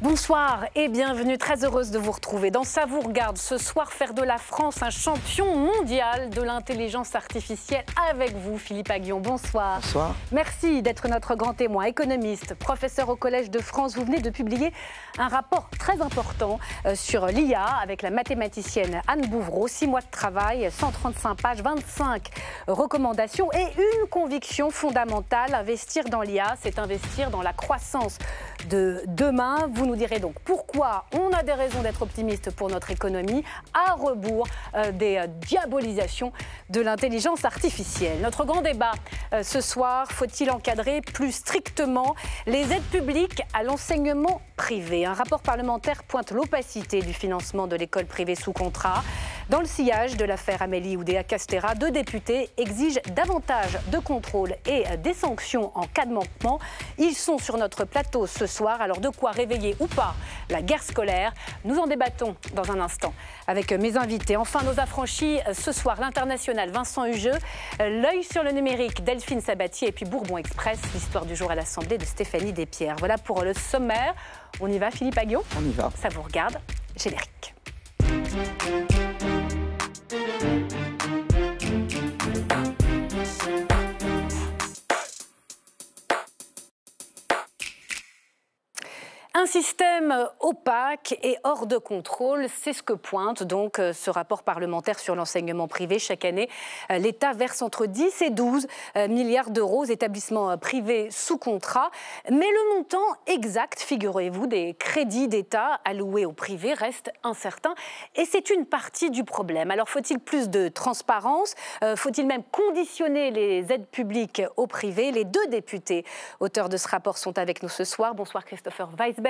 Bonsoir et bienvenue, très heureuse de vous retrouver. Dans Ça vous regarde, ce soir, faire de la France un champion mondial de l'intelligence artificielle avec vous, Philippe Aguillon. Bonsoir. Bonsoir. Merci d'être notre grand témoin, économiste, professeur au Collège de France. Vous venez de publier un rapport très important euh, sur l'IA avec la mathématicienne Anne Bouvreau. Six mois de travail, 135 pages, 25 recommandations et une conviction fondamentale, investir dans l'IA, c'est investir dans la croissance de demain. Vous nous direz donc pourquoi on a des raisons d'être optimiste pour notre économie à rebours euh, des diabolisations de l'intelligence artificielle. Notre grand débat euh, ce soir, faut-il encadrer plus strictement les aides publiques à l'enseignement privé Un rapport parlementaire pointe l'opacité du financement de l'école privée sous contrat. Dans le sillage de l'affaire Amélie Oudéa-Castera, deux députés exigent davantage de contrôle et euh, des sanctions en cas de manquement. Ils sont sur notre plateau ce soir. Alors de quoi réveiller ou pas la guerre scolaire Nous en débattons dans un instant avec mes invités. Enfin, nos affranchis euh, ce soir, l'international Vincent Hugeux, euh, l'œil sur le numérique Delphine Sabatier et puis Bourbon Express, l'histoire du jour à l'Assemblée de Stéphanie Despierres. Voilà pour le sommaire. On y va, Philippe Aguillon On y va. Ça vous regarde. Générique. Un système opaque et hors de contrôle, c'est ce que pointe donc euh, ce rapport parlementaire sur l'enseignement privé. Chaque année, euh, l'État verse entre 10 et 12 euh, milliards d'euros aux établissements privés sous contrat. Mais le montant exact, figurez-vous, des crédits d'État alloués au privé reste incertain. Et c'est une partie du problème. Alors faut-il plus de transparence Faut-il même conditionner les aides publiques au privé Les deux députés auteurs de ce rapport sont avec nous ce soir. Bonsoir Christopher Weisberg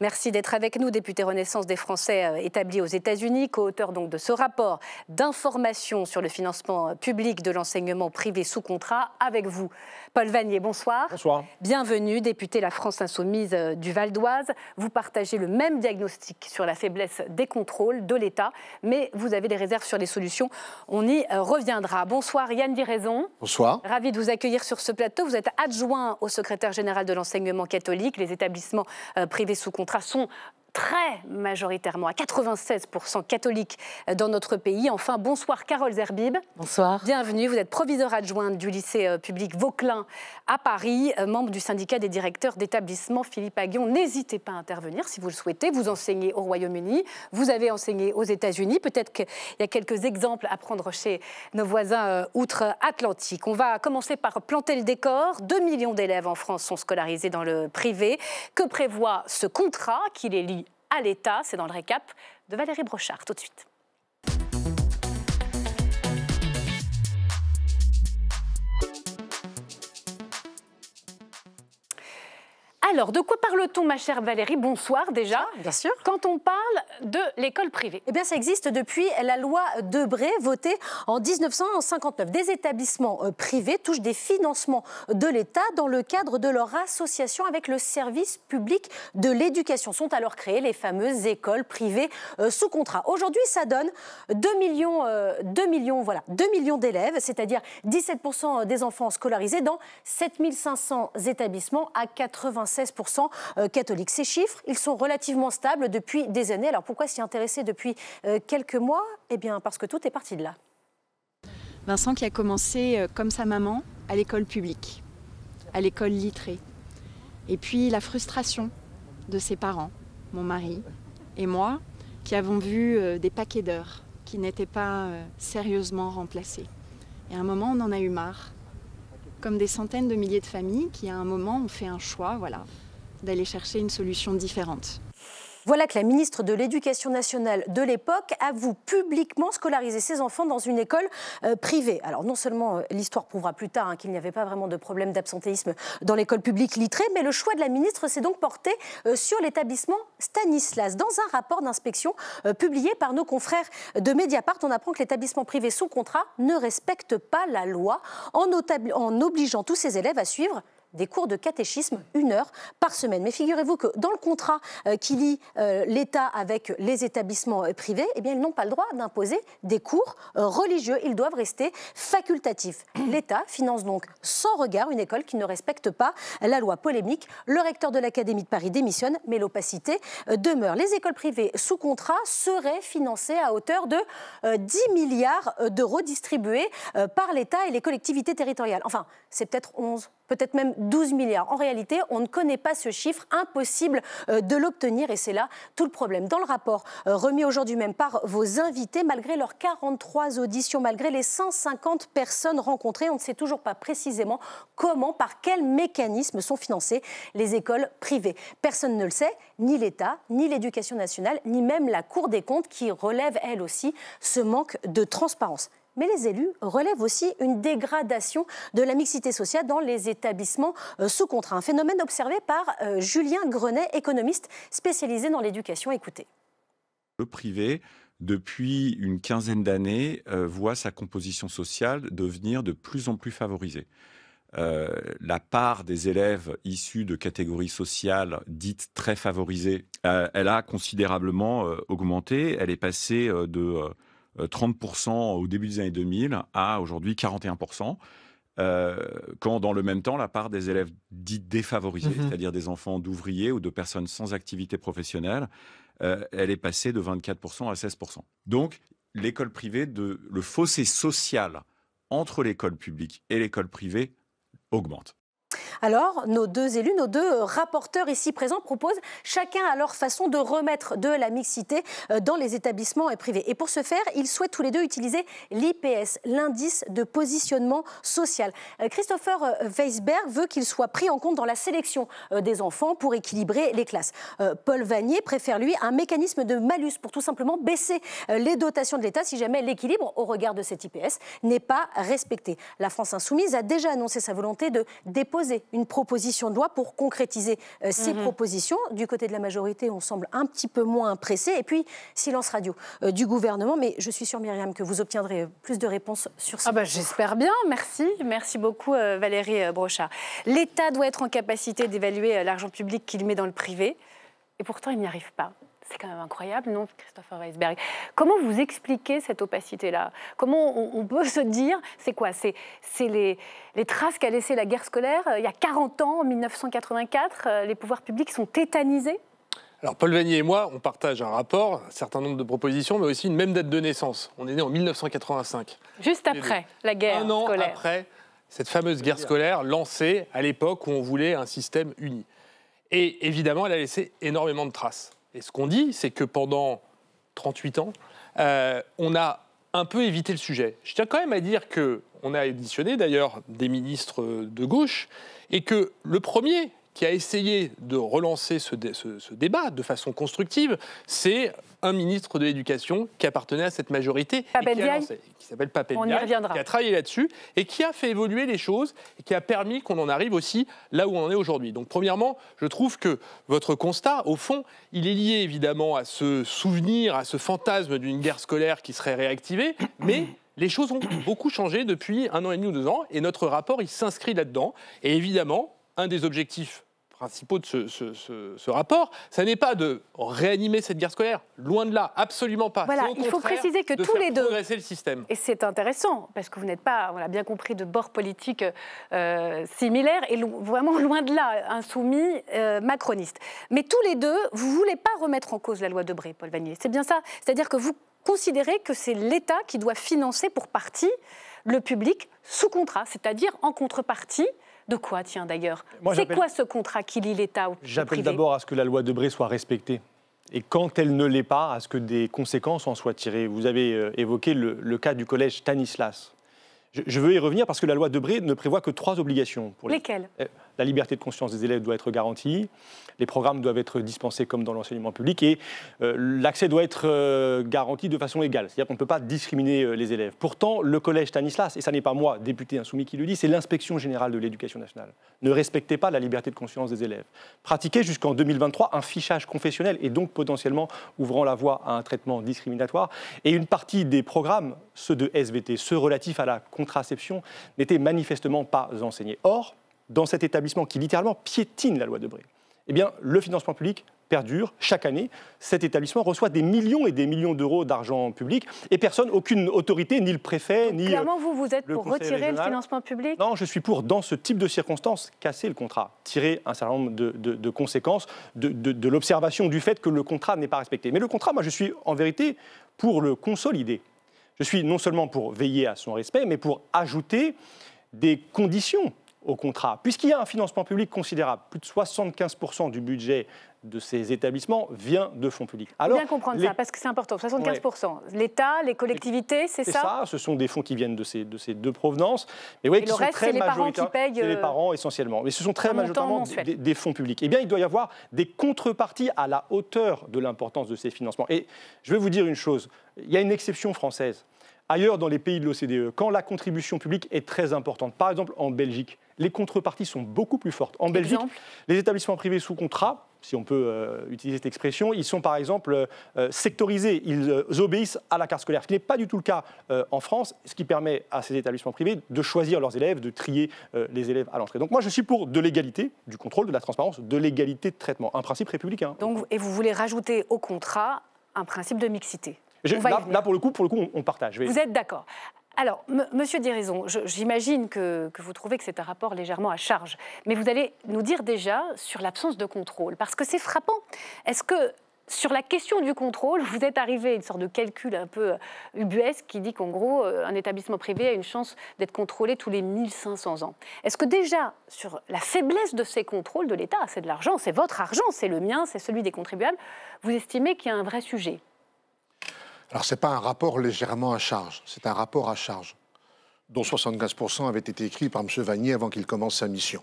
Merci d'être avec nous, député Renaissance des Français euh, établi aux États-Unis, co-auteur donc de ce rapport d'information sur le financement euh, public de l'enseignement privé sous contrat. Avec vous, Paul Vanier, bonsoir. Bonsoir. Bienvenue, député La France Insoumise euh, du Val d'Oise. Vous partagez le même diagnostic sur la faiblesse des contrôles de l'État, mais vous avez des réserves sur les solutions. On y reviendra. Bonsoir, Yann Diraison. Bonsoir. Ravi de vous accueillir sur ce plateau. Vous êtes adjoint au secrétaire général de l'enseignement catholique. Les établissements euh, privés sous contrat sont très majoritairement, à 96% catholiques euh, dans notre pays. Enfin, bonsoir Carole Zerbib. Bonsoir. Bienvenue, vous êtes proviseur adjointe du lycée euh, public Vauclin à Paris, euh, membre du syndicat des directeurs d'établissement Philippe Aguillon. N'hésitez pas à intervenir si vous le souhaitez. Vous enseignez au Royaume-Uni, vous avez enseigné aux États-Unis. Peut-être qu'il y a quelques exemples à prendre chez nos voisins outre-Atlantique. On va commencer par planter le décor. 2 millions d'élèves en France sont scolarisés dans le privé. Que prévoit ce contrat qui les lie à l'État. C'est dans le récap de Valérie Brochard. Tout de suite. Alors, de quoi parle-t-on, ma chère Valérie Bonsoir déjà. Ah, bien sûr. Quand on parle de l'école privée. Eh bien, ça existe depuis la loi Debré, votée en 1959. Des établissements euh, privés touchent des financements de l'État dans le cadre de leur association avec le service public de l'éducation. Sont alors créées les fameuses écoles privées euh, sous contrat. Aujourd'hui, ça donne 2 millions, 2 euh, millions, voilà, 2 millions d'élèves, c'est-à-dire 17% des enfants scolarisés dans 7500 établissements à 85 16 euh, catholiques. Ces chiffres, ils sont relativement stables depuis des années. Alors pourquoi s'y intéresser depuis euh, quelques mois Eh bien parce que tout est parti de là. Vincent qui a commencé euh, comme sa maman à l'école publique, à l'école littrée. Et puis la frustration de ses parents, mon mari et moi, qui avons vu des paquets d'heures qui n'étaient pas sérieusement remplacés. Et à un moment, on en a eu marre comme des centaines de milliers de familles qui à un moment ont fait un choix, voilà, d'aller chercher une solution différente. Voilà que la ministre de l'Éducation nationale de l'époque avoue publiquement scolariser ses enfants dans une école euh, privée. Alors non seulement euh, l'histoire prouvera plus tard hein, qu'il n'y avait pas vraiment de problème d'absentéisme dans l'école publique littrée, mais le choix de la ministre s'est donc porté euh, sur l'établissement Stanislas. Dans un rapport d'inspection publié par nos confrères de Mediapart, on apprend que l'établissement privé sous contrat ne respecte pas la loi en, en obligeant tous ses élèves à suivre des cours de catéchisme, une heure par semaine. Mais figurez-vous que dans le contrat euh, qui lie euh, l'État avec les établissements euh, privés, eh bien, ils n'ont pas le droit d'imposer des cours religieux. Ils doivent rester facultatifs. L'État finance donc sans regard une école qui ne respecte pas la loi polémique. Le recteur de l'Académie de Paris démissionne, mais l'opacité demeure. Les écoles privées sous contrat seraient financées à hauteur de 10 milliards d'euros distribués par l'État et les collectivités territoriales. Enfin, c'est peut-être 11 peut-être même 12 milliards. En réalité, on ne connaît pas ce chiffre, impossible euh, de l'obtenir et c'est là tout le problème. Dans le rapport euh, remis aujourd'hui même par vos invités, malgré leurs 43 auditions, malgré les 150 personnes rencontrées, on ne sait toujours pas précisément comment, par quel mécanisme sont financées les écoles privées. Personne ne le sait, ni l'État, ni l'éducation nationale, ni même la Cour des comptes qui relève elle aussi ce manque de transparence mais les élus relèvent aussi une dégradation de la mixité sociale dans les établissements euh, sous contrat. Un phénomène observé par euh, Julien Grenet, économiste spécialisé dans l'éducation. Écoutez. Le privé depuis une quinzaine d'années, euh, voit sa composition sociale devenir de plus en plus favorisée. la part des élèves issus de catégories sociales dites très favorisées, elle a considérablement augmenté. Elle est passée de 30% euh, au début des années 2000 à aujourd'hui 41%. Euh, quand dans le même temps, la part des élèves dits défavorisés, mhm. c'est-à-dire des enfants d'ouvriers ou de personnes sans activité professionnelle, euh, elle est passée de 24% à 16%. Donc, l'école privée, le fossé social entre l'école publique et l'école privée augmente. Alors, nos deux élus, nos deux euh, rapporteurs ici présents proposent chacun à leur façon de remettre de la mixité euh, dans les établissements privés. Et pour ce faire, ils souhaitent tous les deux utiliser l'IPS, l'indice de positionnement social. Euh, Christopher Weisberg veut qu'il soit pris en compte dans la sélection des enfants pour équilibrer les classes. Paul Vanier préfère, lui, un mécanisme de malus pour tout simplement baisser les dotations de l'État si jamais l'équilibre au regard de cet IPS n'est pas respecté. La France insoumise a déjà annoncé sa volonté de déposer une proposition de loi pour concrétiser euh, ces mhm. propositions. Du côté de la majorité, on semble un petit peu moins pressé. Et puis, silence radio euh, du gouvernement. Mais je suis sûre, Myriam, que vous obtiendrez euh, plus de réponses sur ce Ah bah, J'espère bien. Merci. Merci beaucoup, Valérie Brochard. L'État doit être en capacité d'évaluer l'argent public qu'il met dans le privé. Et pourtant, il n'y arrive pas. C'est quand même incroyable, non, Christopher Weisberg Comment vous expliquez cette opacité-là Comment on, peut se dire, c'est quoi C'est les, traces qu'a laissées la guerre scolaire euh, il y a 40 ans, en 1984, euh, les pouvoirs publics sont tétanisés alors Paul Vanier et moi, on partage un rapport, un certain nombre de propositions, mais aussi une même date de naissance. On est né en 1985. Juste après la guerre un an après cette fameuse guerre scolaire lancée à l'époque où on voulait un système uni. Et évidemment, elle a laissé énormément de traces. Et ce qu'on dit, c'est que pendant 38 ans, euh, on a un peu évité le sujet. Je tiens quand même à dire que on a auditionné d'ailleurs des ministres de gauche et que le premier qui a essayé de relancer ce débat de façon constructive, c'est un ministre de l'Éducation qui appartenait à cette majorité, et qui, s'appelle Papenier qui a travaillé là-dessus et qui a fait évoluer les choses et qui a permis qu'on en arrive aussi là où on en est aujourd'hui. Donc premièrement, je trouve que votre constat, au fond, il est lié évidemment à ce souvenir, à ce fantasme d'une guerre scolaire qui serait réactivée, mais les choses ont beaucoup changé depuis un an et demi ou deux ans, et notre rapport, il s'inscrit là-dedans. Et évidemment, un des objectifs principaux de ce, ce, ce, rapport, ça n'est pas de réanimer cette guerre scolaire, loin de là, absolument pas. Voilà, il faut préciser que tous les deux. progresser le système. Et c'est intéressant, parce que vous n'êtes pas, on l'a bien compris, de bord politique euh, similaire et vraiment loin de là, insoumis, euh, macroniste. Mais tous les deux, vous ne voulez pas remettre en cause la loi Debré, Paul Vanier. C'est bien ça. C'est-à-dire que vous considérez que c'est l'État qui doit financer pour partie le public sous contrat, c'est-à-dire en contrepartie de quoi, tiens, d'ailleurs C'est quoi ce contrat qui lie l'État au privé J'appelle d'abord à ce que la loi Debré soit respectée. Et quand elle ne l'est pas, à ce que des conséquences en soient tirées. Vous avez euh, évoqué le, cas du collège Stanislas. Je, veux y revenir parce que la loi Debré ne prévoit que trois obligations. Pour les... Lesquelles euh, la liberté de conscience des élèves doit être garantie. Les programmes doivent être dispensés comme dans l'enseignement public et euh, l'accès doit être euh, garanti de façon égale. C'est-à-dire qu'on ne peut pas discriminer euh, les élèves. Pourtant, le collège Stanislas, et ce n'est pas moi, député insoumis, qui le dit, c'est l'inspection générale de l'éducation nationale. Ne respectez pas la liberté de conscience des élèves. Pratiquez jusqu'en 2023 un fichage confessionnel et donc potentiellement ouvrant la voie à un traitement discriminatoire. Et une partie des programmes, ceux de SVT, ceux relatifs à la contraception, n'étaient manifestement pas enseignés. Or, dans cet établissement qui littéralement piétine la loi Debré, eh bien, le financement public perdure chaque année. Cet établissement reçoit des millions et des millions d'euros d'argent public et personne, aucune autorité, ni le préfet, Donc, ni euh, clairement vous vous êtes pour retirer le financement public. Non, je suis pour dans ce type de circonstances casser le contrat, tirer un certain nombre de, conséquences de, de l'observation du fait que le contrat n'est pas respecté. Mais le contrat, moi, je suis en vérité pour le consolider. Je suis non seulement pour veiller à son respect, mais pour ajouter des conditions au contrat. Puisqu'il y a un financement public considérable, plus de 75% du budget de ces établissements vient de fonds publics. Alors, bien comprendre ça, parce que c'est important. 75%. L'État, les collectivités, c'est ça ça, ce sont des fonds qui viennent de ces, de ces deux provenances. Mais oui, le reste, très les parents qui payent. les euh, parents essentiellement. Mais ce sont très majoritairement des, fonds publics. Et eh bien, il doit y avoir des contreparties à la hauteur de l'importance de ces financements. Et je vais vous dire une chose il y a une exception française. Ailleurs, dans les pays de l'OCDE, quand la contribution publique est très importante, par exemple en Belgique, les contreparties sont beaucoup plus fortes. En Belgique, les établissements privés sous contrat, si on peut euh, utiliser cette expression, ils sont par exemple euh, euh, sectorisés, ils obéissent à la carte scolaire, ce qui n'est pas du tout le cas en France, ce qui permet à ces établissements privés de choisir leurs élèves, de trier les élèves à l'entrée. Donc moi je suis pour de l'égalité, du contrôle, de la transparence, de l'égalité de traitement, un principe républicain. Donc, et vous voulez rajouter au contrat un principe de mixité là, pour le coup, pour le coup, on partage. Vous êtes d'accord. Alors, monsieur Diraison, j'imagine que, vous trouvez que c'est un rapport légèrement à charge, mais vous allez nous dire déjà sur l'absence de contrôle, parce que c'est frappant. Est-ce que sur la question du contrôle, vous êtes arrivé à une sorte de calcul un peu euh, ubuesque qui dit qu'en gros, euh, un établissement privé a une chance d'être contrôlé tous les 1500 ans. Est-ce que déjà, sur la faiblesse de ces contrôles de l'État, c'est de l'argent, c'est votre argent, c'est le mien, c'est celui des contribuables, vous estimez qu'il y a un vrai sujet alors, ce n'est pas un rapport légèrement à charge, c'est un rapport à charge, dont 75% avait été écrit par M. Vanier avant qu'il commence sa mission.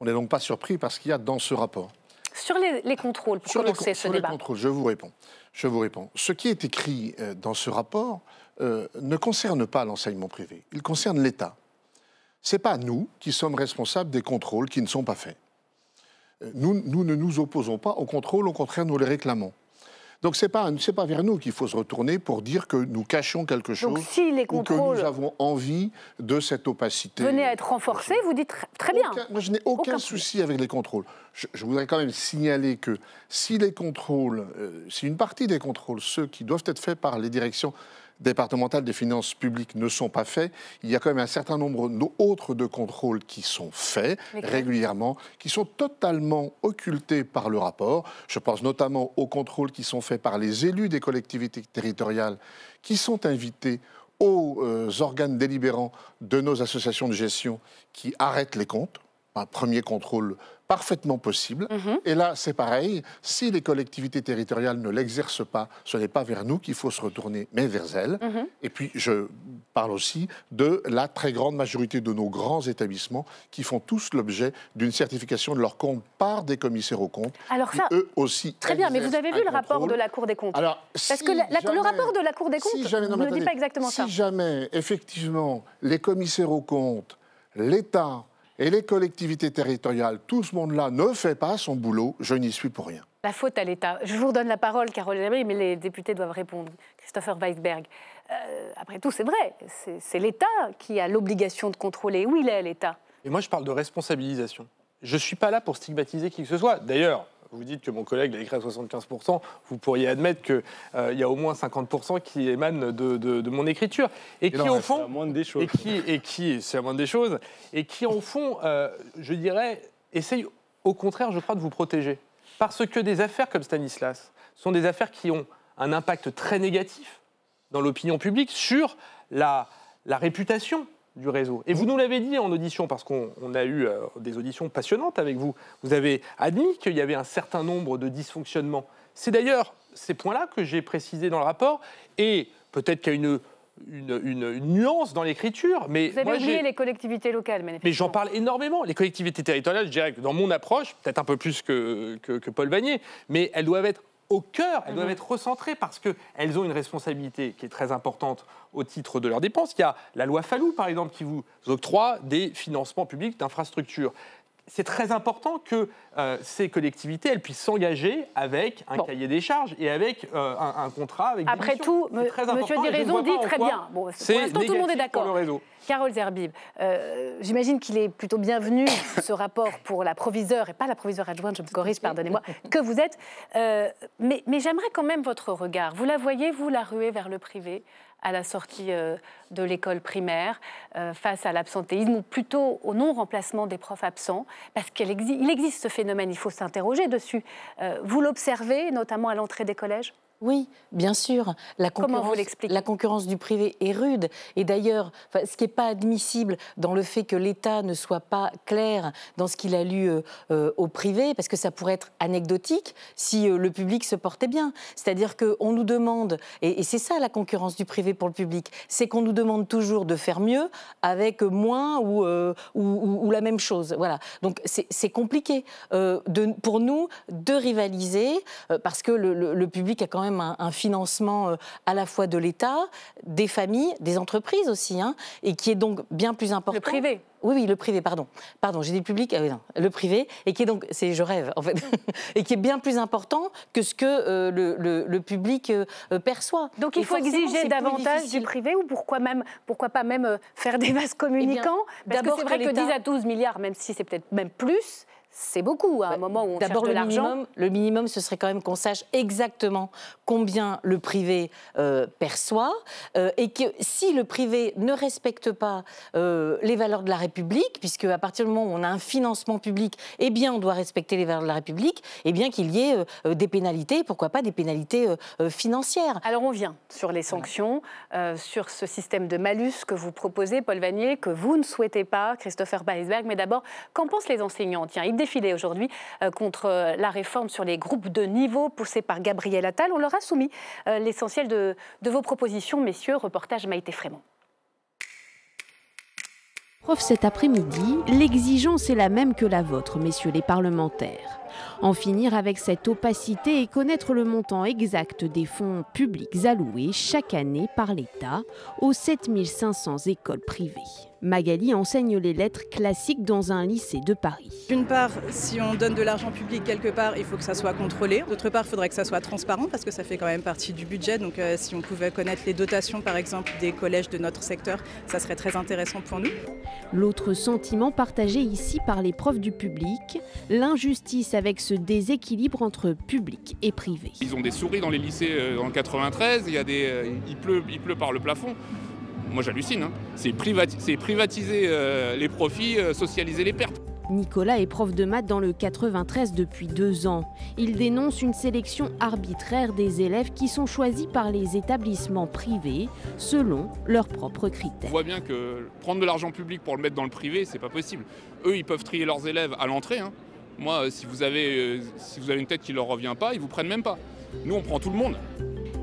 On n'est donc pas surpris par ce qu'il y a dans ce rapport. Sur les, contrôles, pour sur commencer les, ce sur Les contrôles, je vous réponds. Je vous réponds. Ce qui est écrit euh, dans ce rapport euh, ne concerne pas l'enseignement privé, il concerne l'État. Ce n'est pas nous qui sommes responsables des contrôles qui ne sont pas faits. Euh, nous, nous ne nous opposons pas aux contrôles, au contraire, nous les réclamons. Donc ce n'est pas, pas vers nous qu'il faut se retourner pour dire que nous cachons quelque chose les ou que nous avons envie de cette opacité. Venez à être renforcé, vous dites très bien. moi, je n'ai aucun, souci avec les contrôles. Je, voudrais quand même signaler que si les contrôles, euh, si une partie des contrôles, ceux qui doivent être faits par les directions départementales des finances publiques ne sont pas faits, il y a quand même un certain nombre d'autres de contrôles qui sont faits régulièrement, qui sont totalement occultés par le rapport. Je pense notamment aux contrôles qui sont faits par les élus des collectivités territoriales qui sont invités aux euh, organes délibérants de nos associations de gestion qui arrêtent les comptes. Un premier contrôle parfaitement possible. Mhm. Et là, c'est pareil, si les collectivités territoriales ne l'exercent pas, ce n'est pas vers nous qu'il faut se retourner, mais vers elles. Mhm. Et puis, je parle aussi de la très grande majorité de nos grands établissements qui font tous l'objet d'une certification de leurs comptes par des commissaires aux comptes. Alors ça, eux aussi. Très bien, mais vous avez vu le rapport de la Cour des comptes. Alors, parce que le rapport de la Cour des comptes ne dit pas exactement ça. Si jamais, effectivement, les commissaires aux comptes, l'État, et les collectivités territoriales, tout ce monde-là ne fait pas son boulot, je n'y suis pour rien. La faute à l'État. Je vous redonne la parole, Carole Amé, mais les députés doivent répondre. Christopher Weisberg. Euh, après tout, c'est vrai, c'est l'État qui a l'obligation de contrôler. Où il est, l'État Et moi, je parle de responsabilisation. Je ne suis pas là pour stigmatiser qui que ce soit. D'ailleurs, vous dites que mon collègue l'a écrit à 75%, vous pourriez admettre qu'il euh, y a au moins 50% qui émanent de, mon écriture. Et, qui, au fond. des et qui c'est des choses. Et qui, au fond, euh, je dirais, essaye au contraire, je crois, de vous protéger. Parce que des affaires comme Stanislas sont des affaires qui ont un impact très négatif dans l'opinion publique sur la, la réputation réseau. Et vous nous l'avez dit en audition, parce qu'on a eu euh, des auditions passionnantes avec vous, vous avez admis qu'il y avait un certain nombre de dysfonctionnements. C'est d'ailleurs ces points-là que j'ai précisé dans le rapport, et peut-être qu'il y a une nuance dans l'écriture. Mais Vous avez oublié les collectivités locales, Mais j'en parle énormément. Les collectivités territoriales, je dirais que dans mon approche, peut-être un peu plus que, que Paul Vanier, mais elles doivent être au cœur, elles mhm. doivent être recentrées parce qu'elles ont une responsabilité qui est très importante au titre de leurs dépenses. Il y a la loi fallou par exemple, qui vous octroie des financements publics d'infrastructures c'est très important que euh, ces collectivités elles puissent s'engager avec un cahier des charges et avec euh, un, contrat. Après tout, me, très Diraison dit très bien. Bon, pour l'instant, tout le monde est d'accord. Carole Zerbib, euh, j'imagine qu'il est plutôt bienvenu ce rapport pour la proviseure et pas la proviseure adjointe, je me corrige, pardonnez-moi, que vous êtes. mais, mais j'aimerais quand même votre regard. Vous la voyez, vous, la ruée vers le privé à la sortie euh, de l'école primaire euh, face à l'absentéisme ou plutôt au non-remplacement des profs absents Parce qu'il existe, ce phénomène, il faut s'interroger dessus. Euh, vous l'observez notamment à l'entrée des collèges oui, bien sûr. La concurrence, la concurrence du privé est rude. Et d'ailleurs, ce qui n'est pas admissible dans le fait que l'État ne soit pas clair dans ce qu'il a lu euh, euh, au privé, parce que ça pourrait être anecdotique si euh, le public se portait bien. C'est-à-dire qu'on nous demande, et, c'est ça la concurrence du privé pour le public, c'est qu'on nous demande toujours de faire mieux avec moins ou, la même chose. Voilà. Donc c'est compliqué pour nous de rivaliser, parce que le public a quand même un, financement euh, à la fois de l'État, des familles, des entreprises aussi, hein, et qui est donc bien plus important. Le privé oui, oui, le privé, pardon. Pardon, j'ai dit public, ah non, le privé, et qui est donc, c'est je rêve en fait, et qui est bien plus important que ce que euh, le, public euh, perçoit. Donc il faut exiger davantage du privé ou pourquoi, même, pourquoi pas même faire des masses eh communicants Parce que c'est vrai que 10 à 12 milliards, même si c'est peut-être même plus, c'est beaucoup hein, à un bah, moment où on cherche de l'argent. Le minimum, ce serait quand même qu'on sache exactement combien le privé euh, perçoit euh, et que si le privé ne respecte pas euh, les valeurs de la République, puisque à partir du moment où on a un financement public, eh bien on doit respecter les valeurs de la République, eh bien qu'il y ait des pénalités, pourquoi pas des pénalités financières. Alors on vient sur les sanctions, sur ce système de malus que vous proposez, Paul Vanier, que vous ne souhaitez pas, Christopher Baesberg, mais d'abord, qu'en pensent les enseignants Tiens, défilé aujourd'hui euh, contre euh, la réforme sur les groupes de niveau poussée par Gabriel Attal. On leur a soumis euh, l'essentiel de, vos propositions, messieurs. Reportage Maïté Frémont cet après-midi, l'exigence est la même que la vôtre, messieurs les parlementaires. En finir avec cette opacité et connaître le montant exact des fonds publics alloués chaque année par l'État aux 7500 écoles privées. Magali enseigne les lettres classiques dans un lycée de Paris. D'une part, si on donne de l'argent public quelque part, il faut que ça soit contrôlé. D'autre part, il faudrait que ça soit transparent parce que ça fait quand même partie du budget. Donc euh, si on pouvait connaître les dotations, par exemple, des collèges de notre secteur, ça serait très intéressant pour nous. L'autre sentiment partagé ici par les profs du public, l'injustice avec ce déséquilibre entre public et privé. Ils ont des souris dans les lycées euh, en 93, il, a des, euh, il pleut par le plafond moi j'hallucine, hein. c'est privatiser euh, les profits, euh, socialiser les pertes. Nicolas est prof de maths dans le 93 depuis deux ans. Il dénonce une sélection arbitraire des élèves qui sont choisis par les établissements privés selon leurs propres critères. On voit bien que prendre de l'argent public pour le mettre dans le privé, c'est pas possible. Eux, ils peuvent trier leurs élèves à l'entrée. Hein. Moi, euh, si vous, avez, si vous avez une tête qui leur revient pas, ils vous prennent même pas. Nous, on prend tout le monde.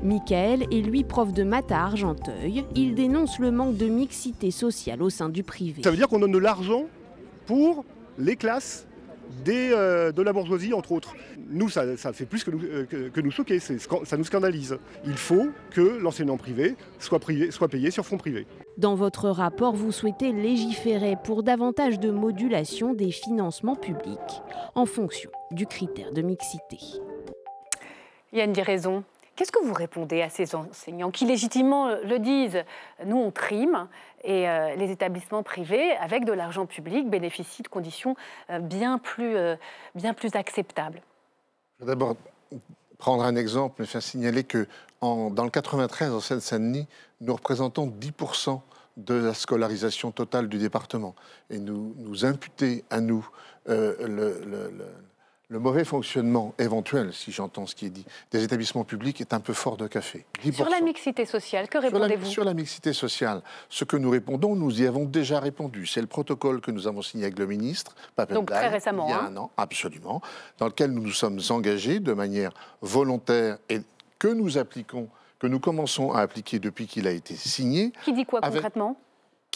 Michael est lui prof de maths à Argenteuil. Il dénonce le manque de mixité sociale au sein du privé. Ça veut dire qu'on donne de l'argent pour les classes des, euh, de la bourgeoisie, entre autres. Nous, ça, ça fait plus que nous, euh, que, nous choquer, ça nous scandalise. Il faut que l'enseignant privé soit, privé soit payé sur fonds privés. Dans votre rapport, vous souhaitez légiférer pour davantage de modulation des financements publics en fonction du critère de mixité. Yann dit raison. Qu'est-ce que vous répondez à ces enseignants qui légitimement euh, le disent Nous, on prime et euh, les établissements privés, avec de l'argent public, bénéficient de conditions euh, bien, plus, bien plus acceptables. Je vais d'abord prendre un exemple, mais faire signaler que dans le 93, en Seine-Saint-Denis, nous représentons 10% de la scolarisation totale du département. Et nous, nous imputer à nous le le mauvais fonctionnement éventuel, si j'entends ce qui est dit, des établissements publics est un peu fort de café. Sur la mixité sociale, que répondez-vous sur, la mixité sociale, ce que nous répondons, nous y avons déjà répondu. C'est le protocole que nous avons signé avec le ministre, Donc très récemment, il y a hein. un an, absolument, dans lequel nous nous sommes engagés de manière volontaire et que nous appliquons, que nous commençons à appliquer depuis qu'il a été signé. Qui dit quoi concrètement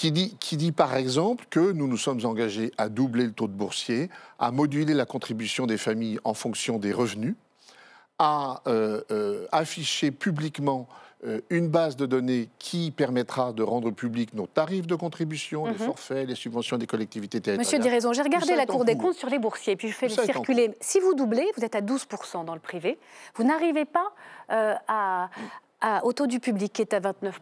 qui dit, qui dit par exemple que nous nous sommes engagés à doubler le taux de boursier, à moduler la contribution des familles en fonction des revenus, à euh, euh, afficher publiquement euh, une base de données qui permettra de rendre public nos tarifs de contribution, les mhm. forfaits, les subventions des collectivités territoriales. Monsieur Diraison, j'ai regardé la Cour des comptes sur les boursiers, puis je fais circuler. Si vous doublez, vous êtes à 12% dans le privé, vous n'arrivez pas à, au taux du public qui est à 29%.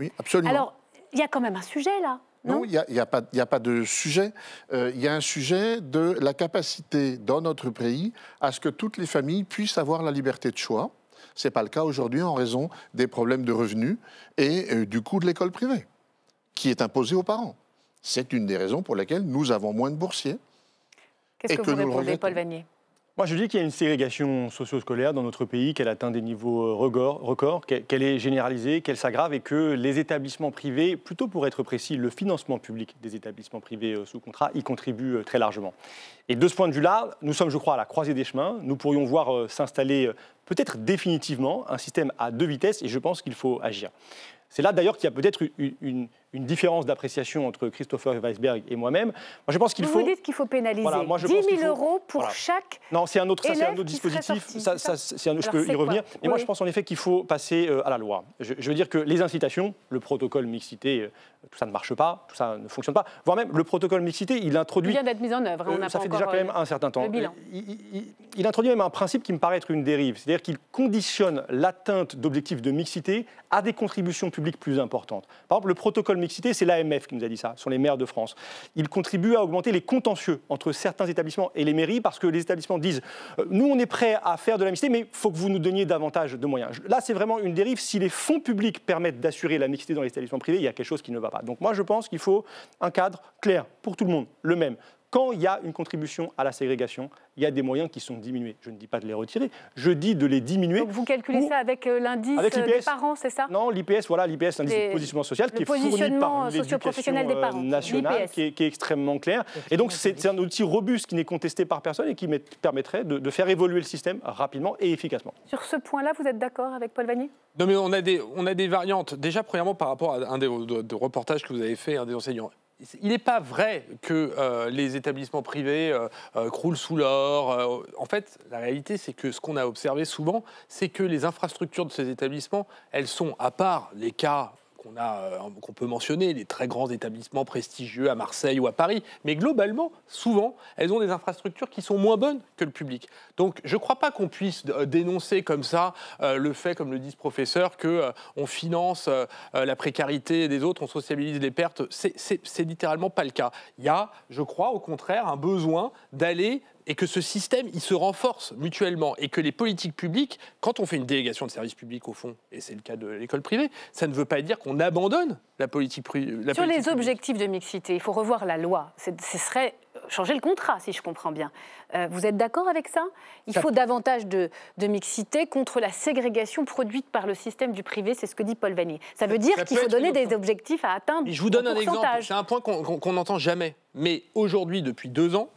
Oui, absolument. Alors, il y a quand même un sujet là. Non, il n'y a, a, pas de sujet. Euh, il y a un sujet de la capacité dans notre pays à ce que toutes les familles puissent avoir la liberté de choix. Ce n'est pas le cas aujourd'hui en raison des problèmes de revenus et euh, du coût de l'école privée, qui est imposé aux parents. C'est une des raisons pour lesquelles nous avons moins de boursiers. Qu'est-ce que, vous répondez, Paul Vanier moi, je dis qu'il y a une ségrégation socio-scolaire dans notre pays, qu'elle atteint des niveaux euh, records, qu'elle est généralisée, qu'elle s'aggrave et que les établissements privés, plutôt pour être précis, le financement public des établissements privés euh, sous contrat, y contribue euh, très largement. Et de ce point de vue-là, nous sommes, je crois, à la croisée des chemins. Nous pourrions voir s'installer peut-être définitivement un système à deux vitesses et je pense qu'il faut agir. C'est là d'ailleurs qu'il y a peut-être une, une différence d'appréciation entre Christopher Weisberg et moi-même. Moi, je pense qu'il faut. Vous dites qu'il faut pénaliser 10 000 euros pour chaque. Non, c'est un autre, ça, c'est un autre dispositif. je peux y revenir. Et moi, je pense en effet qu'il faut passer euh, à la loi. Je, veux dire que les incitations, le protocole mixité, euh, tout ça ne marche pas, tout ça ne fonctionne pas. Voire même le protocole mixité, il introduit. Il vient d'être mis en œuvre. Hein, on euh, ça fait déjà quand même un certain temps. Il, il introduit même un principe qui me paraît être une dérive, c'est-à-dire qu'il conditionne l'atteinte d'objectifs de mixité à des contributions publiques plus importantes. Par exemple, le protocole de mixité, c'est l'AMF qui nous a dit ça, sont les maires de France. Ils contribuent à augmenter les contentieux entre certains établissements et les mairies parce que les établissements disent euh, nous, on est prêts à faire de la mixité, mais il faut que vous nous donniez davantage de moyens. Là, c'est vraiment une dérive. Si les fonds publics permettent d'assurer la mixité dans les établissements privés, il y a quelque chose qui ne va pas. Donc moi, je pense qu'il faut un cadre clair pour tout le monde, le même quand il y a une contribution à la ségrégation, il y a des moyens qui sont diminués. Je ne dis pas de les retirer, je dis de les diminuer. vous calculez ça avec euh, l'indice euh, des parents, c'est ça Non, l'IPS, voilà, l'IPS, l'indice de positionnement social, qui est fourni par l'éducation euh, qui est, qui est, extrêmement clair. Et donc c'est un outil robuste qui n'est contesté par personne et qui permettrait de, faire évoluer le système rapidement et efficacement. Sur ce point-là, vous êtes d'accord avec Paul Vanier Non, mais on a, des, on a des variantes. Déjà, premièrement, par rapport à un des, reportages que vous avez fait, un des enseignants il n'est pas vrai que euh, les établissements privés euh, euh, croulent sous l'or. en fait, la réalité, c'est que ce qu'on a observé souvent, c'est que les infrastructures de ces établissements, elles sont, à part les cas euh, qu'on peut mentionner, les très grands établissements prestigieux à Marseille ou à Paris, mais globalement, souvent, elles ont des infrastructures qui sont moins bonnes que le public. Donc je ne crois pas qu'on puisse euh, dénoncer comme ça euh, le fait, comme le dit ce professeur, qu'on on finance la précarité des autres, on sociabilise les pertes. C'est littéralement pas le cas. Il y a, je crois, au contraire, un besoin d'aller et que ce système, il se renforce mutuellement et que les politiques publiques, quand on fait une délégation de services publics, au fond, et c'est le cas de l'école privée, ça ne veut pas dire qu'on abandonne la politique privée. Sur les objectifs de mixité, il faut revoir la loi. Ce serait changer le contrat, si je comprends bien. Euh, vous êtes d'accord avec ça Il faut davantage de, mixité contre la ségrégation produite par le système du privé, c'est ce que dit Paul Vanier. Ça veut dire qu'il faut donner des objectifs à atteindre. je vous donne un exemple, c'est un point qu'on n'entend jamais. Mais aujourd'hui, depuis deux ans,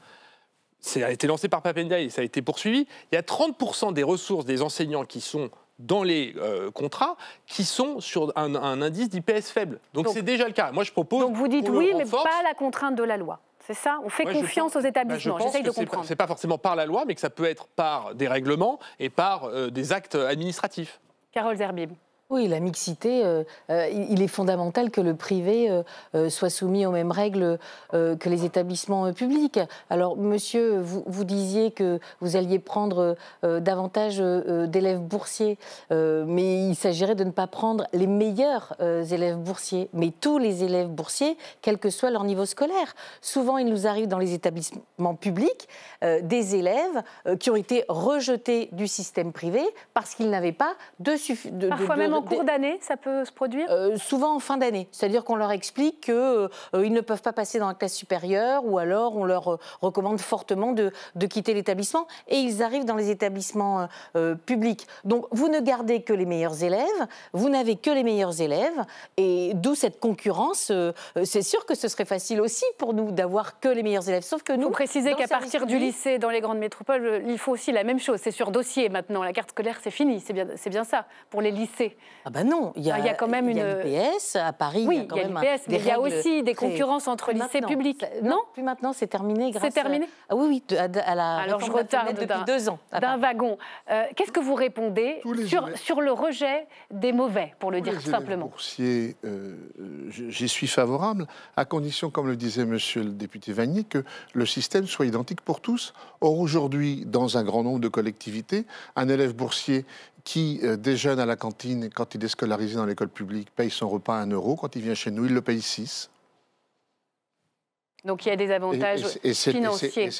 ça a été lancé par Papendia et ça a été poursuivi. Il y a 30% des ressources des enseignants qui sont dans les euh, contrats qui sont sur un, indice d'IPS faible. Donc c'est déjà le cas. Moi je propose. Donc vous dites oui, mais pas la contrainte de la loi. C'est ça On fait confiance aux bah, établissements. Je je de C'est pas forcément par la loi, mais que ça peut être par des règlements et par euh, des actes administratifs. Carole Zerbib. Oui, la mixité, euh, euh, il est fondamental que le privé euh, soit soumis aux mêmes règles que les établissements publics. Alors, monsieur, vous, disiez que vous alliez prendre davantage d'élèves boursiers, mais il s'agirait de ne pas prendre les meilleurs élèves boursiers, mais tous les élèves boursiers, quel que soit leur niveau scolaire. Souvent, il nous arrive dans les établissements publics des élèves qui ont été rejetés du système privé parce qu'ils n'avaient pas de... de, de en cours d'année, ça peut se produire euh, Souvent en fin d'année. C'est-à-dire qu'on leur explique qu'ils euh, euh, ne peuvent pas passer dans la classe supérieure ou alors on leur recommande fortement de, quitter l'établissement et ils arrivent dans les établissements publics. Donc vous ne gardez que les meilleurs élèves, vous n'avez que les meilleurs élèves et d'où cette concurrence. C'est sûr que ce serait facile aussi pour nous d'avoir que les meilleurs élèves. Sauf que nous. Vous précisez qu'à partir du lycée, dans les grandes métropoles, il faut aussi la même chose. C'est sur dossier maintenant. La carte scolaire, c'est fini. C'est bien, bien ça pour les lycées. Ah ben non, il y a, quand même il y a une ps à Paris. Oui, il y a, quand mais il y a aussi des concurrences entre lycées publics. Non, non, plus maintenant, c'est terminé. C'est terminé. Ah oui, oui, à, la. Alors je retarde depuis deux ans. D'un wagon. Euh, qu'est-ce que vous répondez sur, le rejet des mauvais, pour le dire les simplement boursiers, euh, j'y suis favorable, à condition, comme le disait Monsieur le député Vanier, que le système soit identique pour tous. Or aujourd'hui, dans un grand nombre de collectivités, un élève boursier qui, euh, déjeune à la cantine, quand il est scolarisé dans l'école publique, paye son repas à 1 euro. Quand il vient chez nous, il le paye 6. Donc il y a des avantages et, financiers un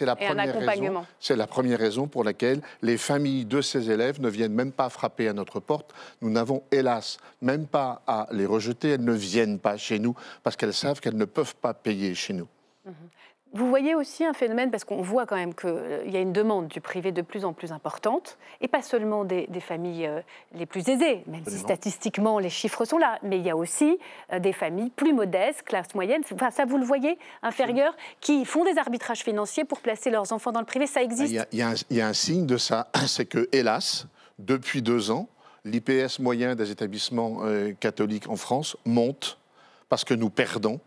C'est la première raison pour laquelle les familles de ces élèves ne viennent même pas frapper à notre porte. Nous n'avons hélas même pas à les rejeter. Elles ne viennent pas chez nous parce qu'elles savent qu'elles ne peuvent pas payer chez nous. Mhm. Vous voyez aussi un phénomène, parce qu'on voit quand même qu'il y a une demande du privé de plus en plus importante, et pas seulement des, familles euh, les plus aisées, même si statistiquement les chiffres sont là, mais il y a aussi euh, des familles plus modestes, classe moyenne, enfin, ça vous le voyez, inférieures, qui font des arbitrages financiers pour placer leurs enfants dans le privé, ça existe. Ah, il y a, il y a un, signe de ça, c'est que, hélas, depuis deux ans, l'IPS moyen des établissements euh, catholiques en France monte parce que nous perdons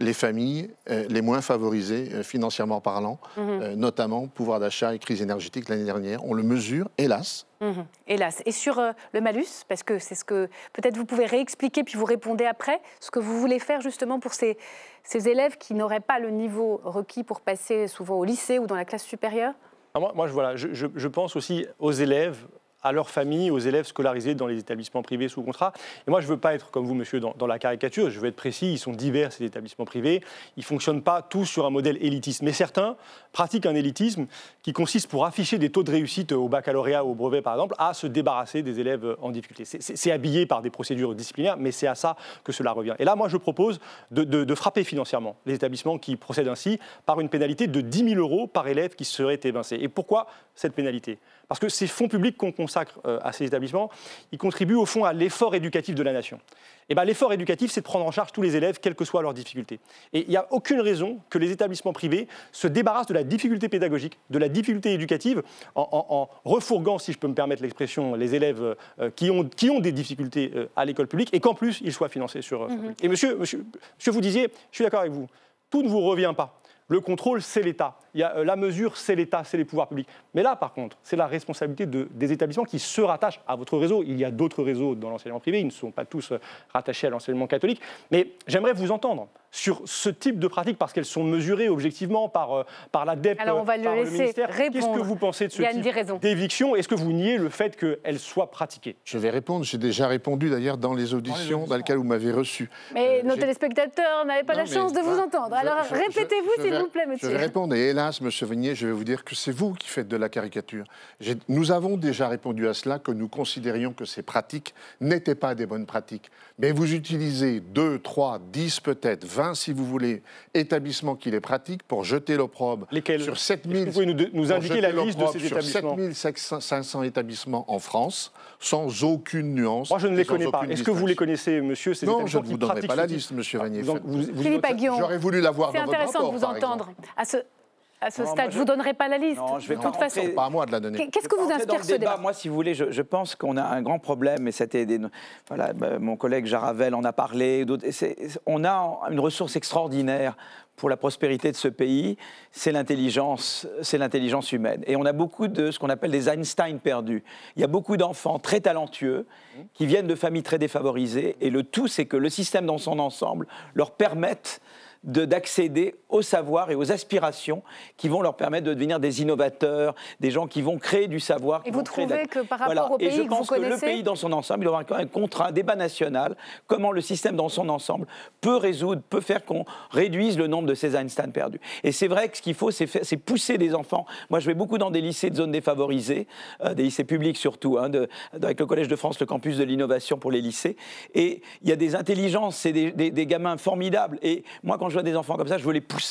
les familles euh, les moins favorisées euh, financièrement parlant, mhm. euh, notamment pouvoir d'achat et crise énergétique l'année dernière. On le mesure, hélas. Mhm. Hélas. Et sur le malus, parce que c'est ce que peut-être vous pouvez réexpliquer, puis vous répondez après, ce que vous voulez faire justement pour ces, élèves qui n'auraient pas le niveau requis pour passer souvent au lycée ou dans la classe supérieure ah, moi, je, voilà, je pense aussi aux élèves à leurs familles, aux élèves scolarisés dans les établissements privés sous contrat. Et moi, je ne veux pas être comme vous, monsieur, dans, la caricature. Je veux être précis. Ils sont divers, ces établissements privés. Ils ne fonctionnent pas tous sur un modèle élitiste. Mais certains pratiquent un élitisme qui consiste, pour afficher des taux de réussite au baccalauréat ou au brevet, par exemple, à se débarrasser des élèves en difficulté. C'est habillé par des procédures disciplinaires, mais c'est à ça que cela revient. Et là, moi, je propose de, de frapper financièrement les établissements qui procèdent ainsi par une pénalité de 10 000 euros par élève qui serait évincé. Et pourquoi cette pénalité parce que ces fonds publics qu'on consacre euh, à ces établissements, ils contribuent au fond à l'effort éducatif de la nation. Et eh ben, l'effort éducatif, c'est de prendre en charge tous les élèves, quelles que soient leurs difficultés. Et il n'y a aucune raison que les établissements privés se débarrassent de la difficulté pédagogique, de la difficulté éducative, en, refourguant, si je peux me permettre l'expression, les élèves euh, qui, ont, qui ont des difficultés euh, à l'école publique, et qu'en plus, ils soient financés sur... Mhm. Et monsieur, monsieur, monsieur, vous disiez, je suis d'accord avec vous, tout ne vous revient pas. Le contrôle, c'est l'État y a euh, la mesure, c'est l'État, c'est les pouvoirs publics. Mais là, par contre, c'est la responsabilité des établissements qui se rattachent à votre réseau. Il y a d'autres réseaux dans l'enseignement privé, ils ne sont pas tous euh, rattachés à l'enseignement catholique. Mais j'aimerais vous entendre sur ce type de pratiques parce qu'elles sont mesurées objectivement par, euh, par la DEP, Alors on va le, ministère. Qu'est-ce que vous pensez de ce type d'éviction Est-ce que vous niez le fait qu'elles soient pratiquées Je vais répondre. J'ai déjà répondu d'ailleurs dans les auditions dans, lesquelles vous m'avez reçu. Mais nos téléspectateurs n'avaient pas la chance de vous entendre. Alors répétez-vous s'il vous plaît, monsieur. Je vais répondre. Monsieur M. je vais vous dire que c'est vous qui faites de la caricature. Nous avons déjà répondu à cela que nous considérions que ces pratiques n'étaient pas des bonnes pratiques. Mais vous utilisez 2, 3, 10 peut-être, 20 si vous voulez, établissements qui les pratiquent pour jeter l'opprobre. Sur 7000, Vous nous, la liste établissements en France, sans aucune nuance. Moi, je ne les connais pas. Est-ce que vous les connaissez, monsieur ces Non, je ne vous donnerai pas la liste, monsieur ah, Vanier. J'aurais voulu l'avoir dans votre vous entendre. À ce, à ce stade. je ne vous donnerai pas la liste. Non, je vais de Pas à moi de la donner. Qu'est-ce que vous inspire ce débat, Moi, si vous voulez, je, pense qu'on a un grand problème, et c'était voilà, bah, mon collègue Jaravel en a parlé, on a une ressource extraordinaire pour la prospérité de ce pays, c'est l'intelligence, c'est l'intelligence humaine. Et on a beaucoup de ce qu'on appelle des Einstein perdus. Il y a beaucoup d'enfants très talentueux qui viennent de familles très défavorisées, et le tout, c'est que le système dans son ensemble leur permette d'accéder au savoir et aux aspirations qui vont leur permettre de devenir des innovateurs, des gens qui vont créer du savoir. et vous trouvez que par rapport au pays je pense que le pays dans son ensemble, il aura un contrat, un débat national, comment le système dans son ensemble peut résoudre, peut faire qu'on réduise le nombre de ces Einstein perdus. Et c'est vrai que ce qu'il faut, c'est pousser des enfants. Moi, je vais beaucoup dans des lycées de zones défavorisées, euh, des lycées publics surtout, hein, de, avec le Collège de France, le campus de l'innovation pour les lycées. Et il y a des intelligences, c'est des, des gamins formidables. Et moi, quand je vois des enfants comme ça, je veux les pousser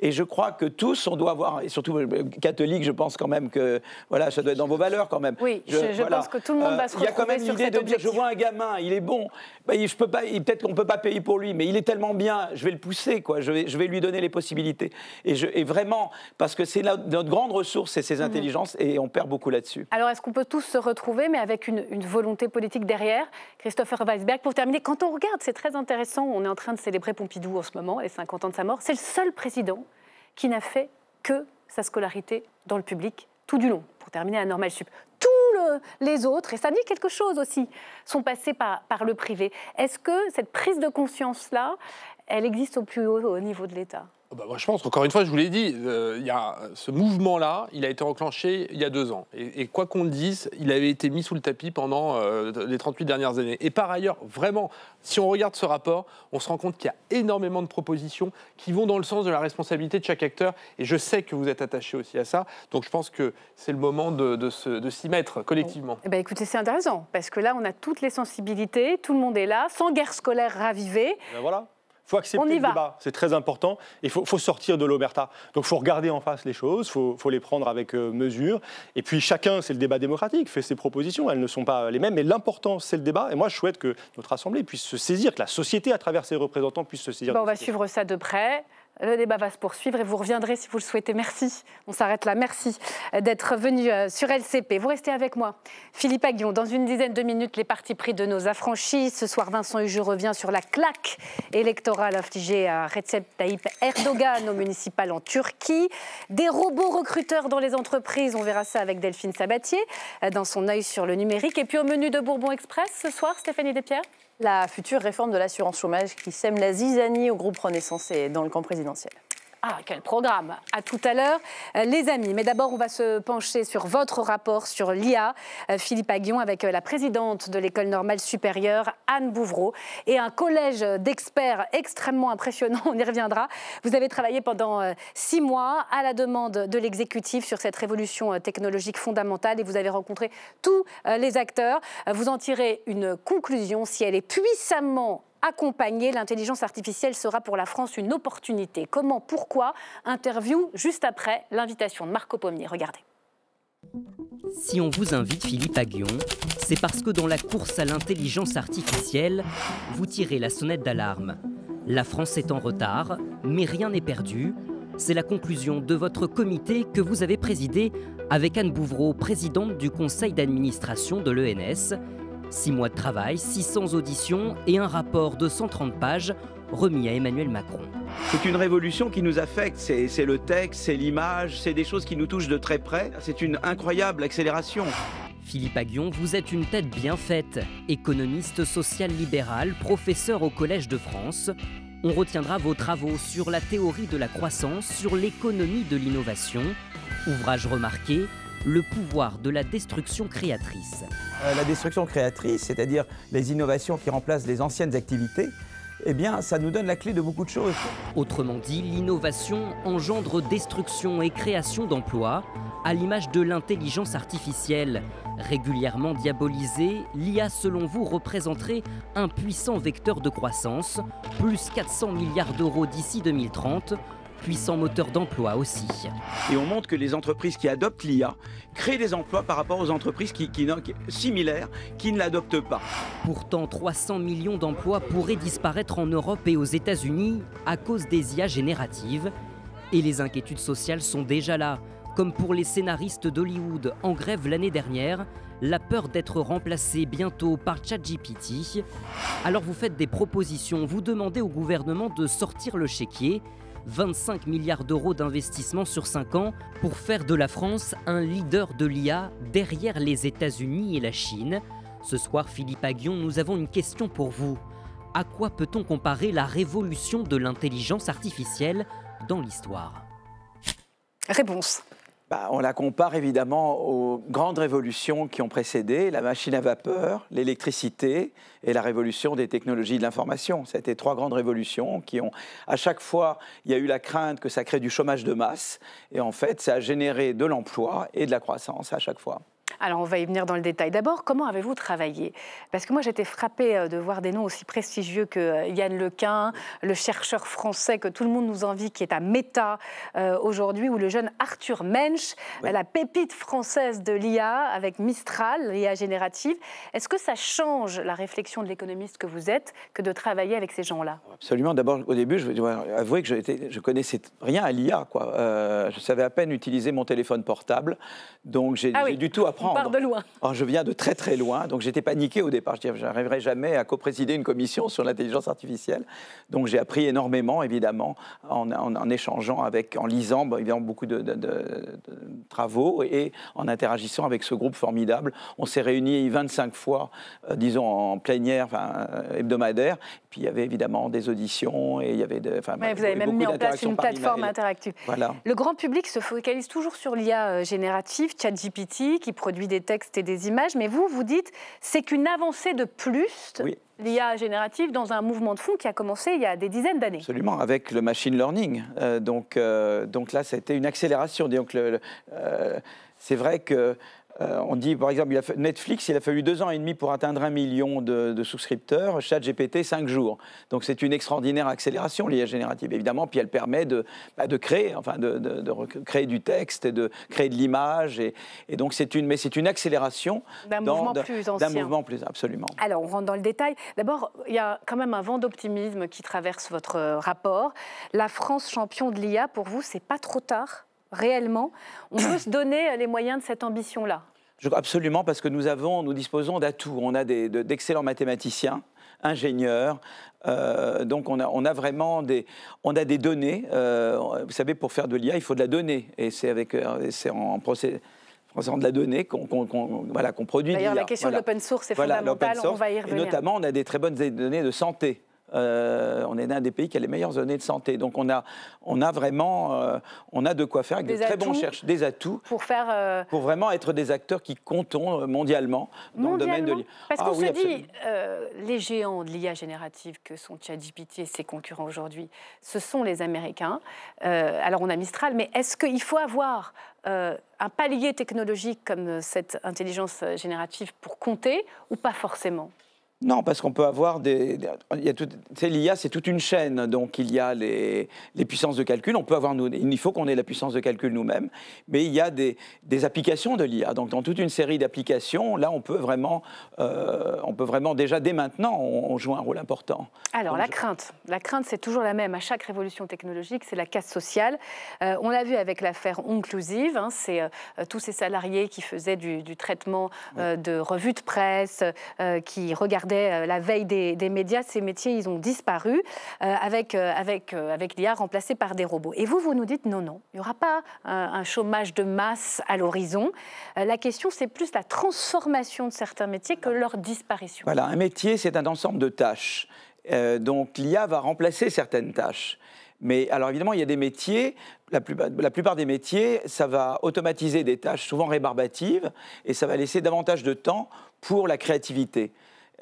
et je crois que tous, on doit avoir, et surtout euh, catholique, je pense quand même que voilà, ça doit être dans vos valeurs quand même. Oui, je, pense que tout le monde va se retrouver Il y a quand même l'idée de dire, je vois un gamin, il est bon, bah, je peux pas, peut-être qu'on peut pas payer pour lui, mais il est tellement bien, je vais le pousser, quoi. Je vais, je vais lui donner les possibilités. Et, je, et vraiment, parce que c'est notre grande ressource, c'est ses mhm. intelligences, et on perd beaucoup là-dessus. Alors, est-ce qu'on peut tous se retrouver, mais avec une, volonté politique derrière Christopher Weisberg, pour terminer, quand on regarde, c'est très intéressant, on est en train de célébrer Pompidou en ce moment, les 50 ans de sa mort, c'est le seul le président qui n'a fait que sa scolarité dans le public tout du long, pour terminer à Normal Sup. Tous les autres, et ça dit quelque chose aussi, sont passés par, le privé. Est-ce que cette prise de conscience-là, elle existe au plus haut niveau de l'État bah, moi, Je pense, encore une fois, je vous l'ai dit, euh, il y a, ce mouvement-là, il a été enclenché il y a deux ans. Et, quoi qu'on dise, il avait été mis sous le tapis pendant euh, les 38 dernières années. Et par ailleurs, vraiment, si on regarde ce rapport, on se rend compte qu'il y a énormément de propositions qui vont dans le sens de la responsabilité de chaque acteur. Et je sais que vous êtes attaché aussi à ça. Donc je pense que c'est le moment de, s'y mettre collectivement. Eh ben, écoutez, c'est intéressant, parce que là, on a toutes les sensibilités, tout le monde est là, sans guerre scolaire ravivée. Ben, voilà. Il faut accepter le débat, c'est très important. Il faut, sortir de l'omerta. Donc il faut regarder en face les choses, il faut, les prendre avec euh, mesure. Et puis chacun, c'est le débat démocratique, fait ses propositions, elles ne sont pas les mêmes. Mais l'important, c'est le débat. Et moi, je souhaite que notre Assemblée puisse se saisir, que la société, à travers ses représentants, puisse se saisir. on va suivre ça de près. Le débat va se poursuivre et vous reviendrez si vous le souhaitez. Merci. On s'arrête là. Merci d'être venu euh, sur LCP. Vous restez avec moi. Philippe Aguillon, dans une dizaine de minutes, les partis pris de nos affranchis. Ce soir, Vincent Hugues revient sur la claque électorale infligée à Recep Tayyip Erdogan au municipal en Turquie. Des robots recruteurs dans les entreprises. On verra ça avec Delphine Sabatier euh, dans son œil sur le numérique. Et puis au menu de Bourbon Express ce soir, Stéphanie Despierres. La future réforme de l'assurance chômage qui sème la zizanie au groupe Renaissance et dans le camp présidentiel. Ah, quel programme À tout à l'heure, euh, les amis. Mais d'abord, on va se pencher sur votre rapport sur l'IA. Euh, Philippe Aguillon avec euh, la présidente de l'École normale supérieure, Anne Bouvreau, et un collège d'experts extrêmement impressionnant, on y reviendra. Vous avez travaillé pendant six mois à la demande de l'exécutif sur cette révolution technologique fondamentale et vous avez rencontré tous les acteurs. Vous en tirez une conclusion, si elle est puissamment accompagner l'intelligence artificielle sera pour la France une opportunité. Comment, pourquoi Interview juste après l'invitation de Marco Pommier. Regardez. Si on vous invite Philippe Aguillon, c'est parce que dans la course à l'intelligence artificielle, vous tirez la sonnette d'alarme. La France est en retard, mais rien n'est perdu. C'est la conclusion de votre comité que vous avez présidé avec Anne Bouvreau, présidente du conseil d'administration de l'ENS, Six mois de travail, 600 auditions et un rapport de 130 pages remis à Emmanuel Macron. C'est une révolution qui nous affecte, c'est le texte, c'est l'image, c'est des choses qui nous touchent de très près. C'est une incroyable accélération. Philippe Aguillon, vous êtes une tête bien faite, économiste social libéral, professeur au Collège de France. On retiendra vos travaux sur la théorie de la croissance, sur l'économie de l'innovation, ouvrage remarqué le pouvoir de la destruction créatrice. Euh, la destruction créatrice, c'est-à-dire les innovations qui remplacent les anciennes activités, eh bien, ça nous donne la clé de beaucoup de choses. Autrement dit, l'innovation engendre destruction et création d'emplois, à l'image de l'intelligence artificielle. Régulièrement diabolisée, l'IA, selon vous, représenterait un puissant vecteur de croissance, plus 400 milliards d'euros d'ici 2030, puissant moteur d'emploi aussi. Et on montre que les entreprises qui adoptent l'IA créent des emplois par rapport aux entreprises qui, similaires qui ne l'adoptent pas. Pourtant, 300 millions d'emplois pourraient disparaître en Europe et aux États-Unis à cause des IA génératives. Et les inquiétudes sociales sont déjà là. Comme pour les scénaristes d'Hollywood en grève l'année dernière, la peur d'être remplacé bientôt par ChatGPT. Alors vous faites des propositions, vous demandez au gouvernement de sortir le chéquier 25 milliards d'euros d'investissement sur 5 ans pour faire de la France un leader de l'IA derrière les États-Unis et la Chine. Ce soir, Philippe Aguillon, nous avons une question pour vous. À quoi peut-on comparer la révolution de l'intelligence artificielle dans l'histoire Réponse. Bah, on la compare évidemment aux grandes révolutions qui ont précédé, la machine à vapeur, l'électricité et la révolution des technologies de l'information. été trois grandes révolutions qui ont, à chaque fois, il y a eu la crainte que ça crée du chômage de masse, et en fait, ça a généré de l'emploi et de la croissance à chaque fois. Alors on va y venir dans le détail. D'abord, comment avez-vous travaillé Parce que moi j'étais frappée euh, de voir des noms aussi prestigieux que euh, Yann Lequin, le chercheur français que tout le monde nous envie, qui est à Meta euh, aujourd'hui, ou le jeune Arthur Mensch, la pépite française de l'IA avec Mistral, l'IA générative. Est-ce que ça change la réflexion de l'économiste que vous êtes que de travailler avec ces gens-là Absolument. D'abord, au début, je dois avouer que je, je connaissais rien à l'IA. je savais à peine utiliser mon téléphone portable, donc j'ai ah du tout apprendre de Alors, oh, je viens de très très loin, donc j'étais paniqué au départ. Je n'arriverai jamais à co-présider une commission sur l'intelligence artificielle. Donc j'ai appris énormément, évidemment, en, échangeant avec, en lisant bah, évidemment, beaucoup de, travaux et en interagissant avec ce groupe formidable. On s'est réunis 25 fois, euh, disons en plénière, euh, hebdomadaire. Puis il y avait évidemment des auditions et il y avait. De, enfin, vous avez même mis en place une plateforme interactive. Voilà. Le grand public se focalise toujours sur l'IA euh, générative, ChatGPT, qui produit des textes et des images, mais vous, vous dites, c'est qu'une avancée de plus l'IA générative dans un mouvement de fond qui a commencé il y a des dizaines d'années. Absolument, avec le machine learning. Euh, donc, euh, donc là, ça a été une accélération. Donc euh, c'est vrai que euh, on dit, par exemple, il Netflix, il a fallu deux ans et demi pour atteindre un million de, souscripteurs, souscripteurs, GPT, cinq jours. Donc c'est une extraordinaire accélération, l'IA générative, évidemment, puis elle permet de, bah, créer, enfin, de, du texte et de créer de l'image. Et, donc c'est une, mais c'est une accélération d'un mouvement plus ancien. D'un mouvement plus, absolument. Alors on rentre dans le détail. D'abord, il y a quand même un vent d'optimisme qui traverse votre euh, rapport. La France champion de l'IA, pour vous, c'est pas trop tard réellement. On peut se donner euh, les moyens de cette ambition-là Absolument, parce que nous avons, nous disposons d'atouts. On a d'excellents mathématiciens, ingénieurs. Euh, donc on a, vraiment des, on a des données. Euh, vous savez, pour faire de l'IA, il faut de la donnée, et c'est avec, c'est en procès de la donnée qu'on voilà, produit. D'ailleurs, la question de l'open source est fondamentale, on va y revenir. Et notamment, on a des très bonnes données de santé. Euh, on est l'un des pays qui a les meilleures données de santé. Donc on a, on a vraiment euh, on a de quoi faire avec des très bons chercheurs, des atouts euh, pour, vraiment être des acteurs qui comptent mondialement dans le domaine de l'IA. Parce ah qu'on dit, les géants de l'IA générative que sont ChatGPT et ses concurrents aujourd'hui, ce sont les Américains. alors on a Mistral, mais est-ce qu'il faut avoir un palier technologique comme cette intelligence générative pour compter ou pas forcément non, parce qu'on peut avoir des. Il y a L'IA, c'est toute une chaîne. Donc, il y a les, puissances de calcul. On peut avoir nous, il faut qu'on ait la puissance de calcul nous-mêmes. Mais il y a des, applications de l'IA. Donc, dans toute une série d'applications, là, on peut, vraiment, euh, on peut vraiment, déjà dès maintenant, on, joue un rôle important. Alors, la crainte. La crainte, c'est toujours la même à chaque révolution technologique c'est la casse sociale. Euh, on l'a vu avec l'affaire Onclusive hein. c'est euh, tous ces salariés qui faisaient du, traitement de revues de presse, qui regardaient euh, la veille des, médias, ces métiers, ils ont disparu euh, avec, euh, avec, l'IA remplacée par des robots. Et vous, vous nous dites non, non, il n'y aura pas un, chômage de masse à l'horizon. la question, c'est plus la transformation de certains métiers que leur disparition. Voilà, un métier, c'est un ensemble de tâches. donc l'IA va remplacer certaines tâches. Mais alors évidemment, il y a des métiers, la plupart, des métiers, ça va automatiser des tâches souvent rébarbatives et ça va laisser davantage de temps pour la créativité.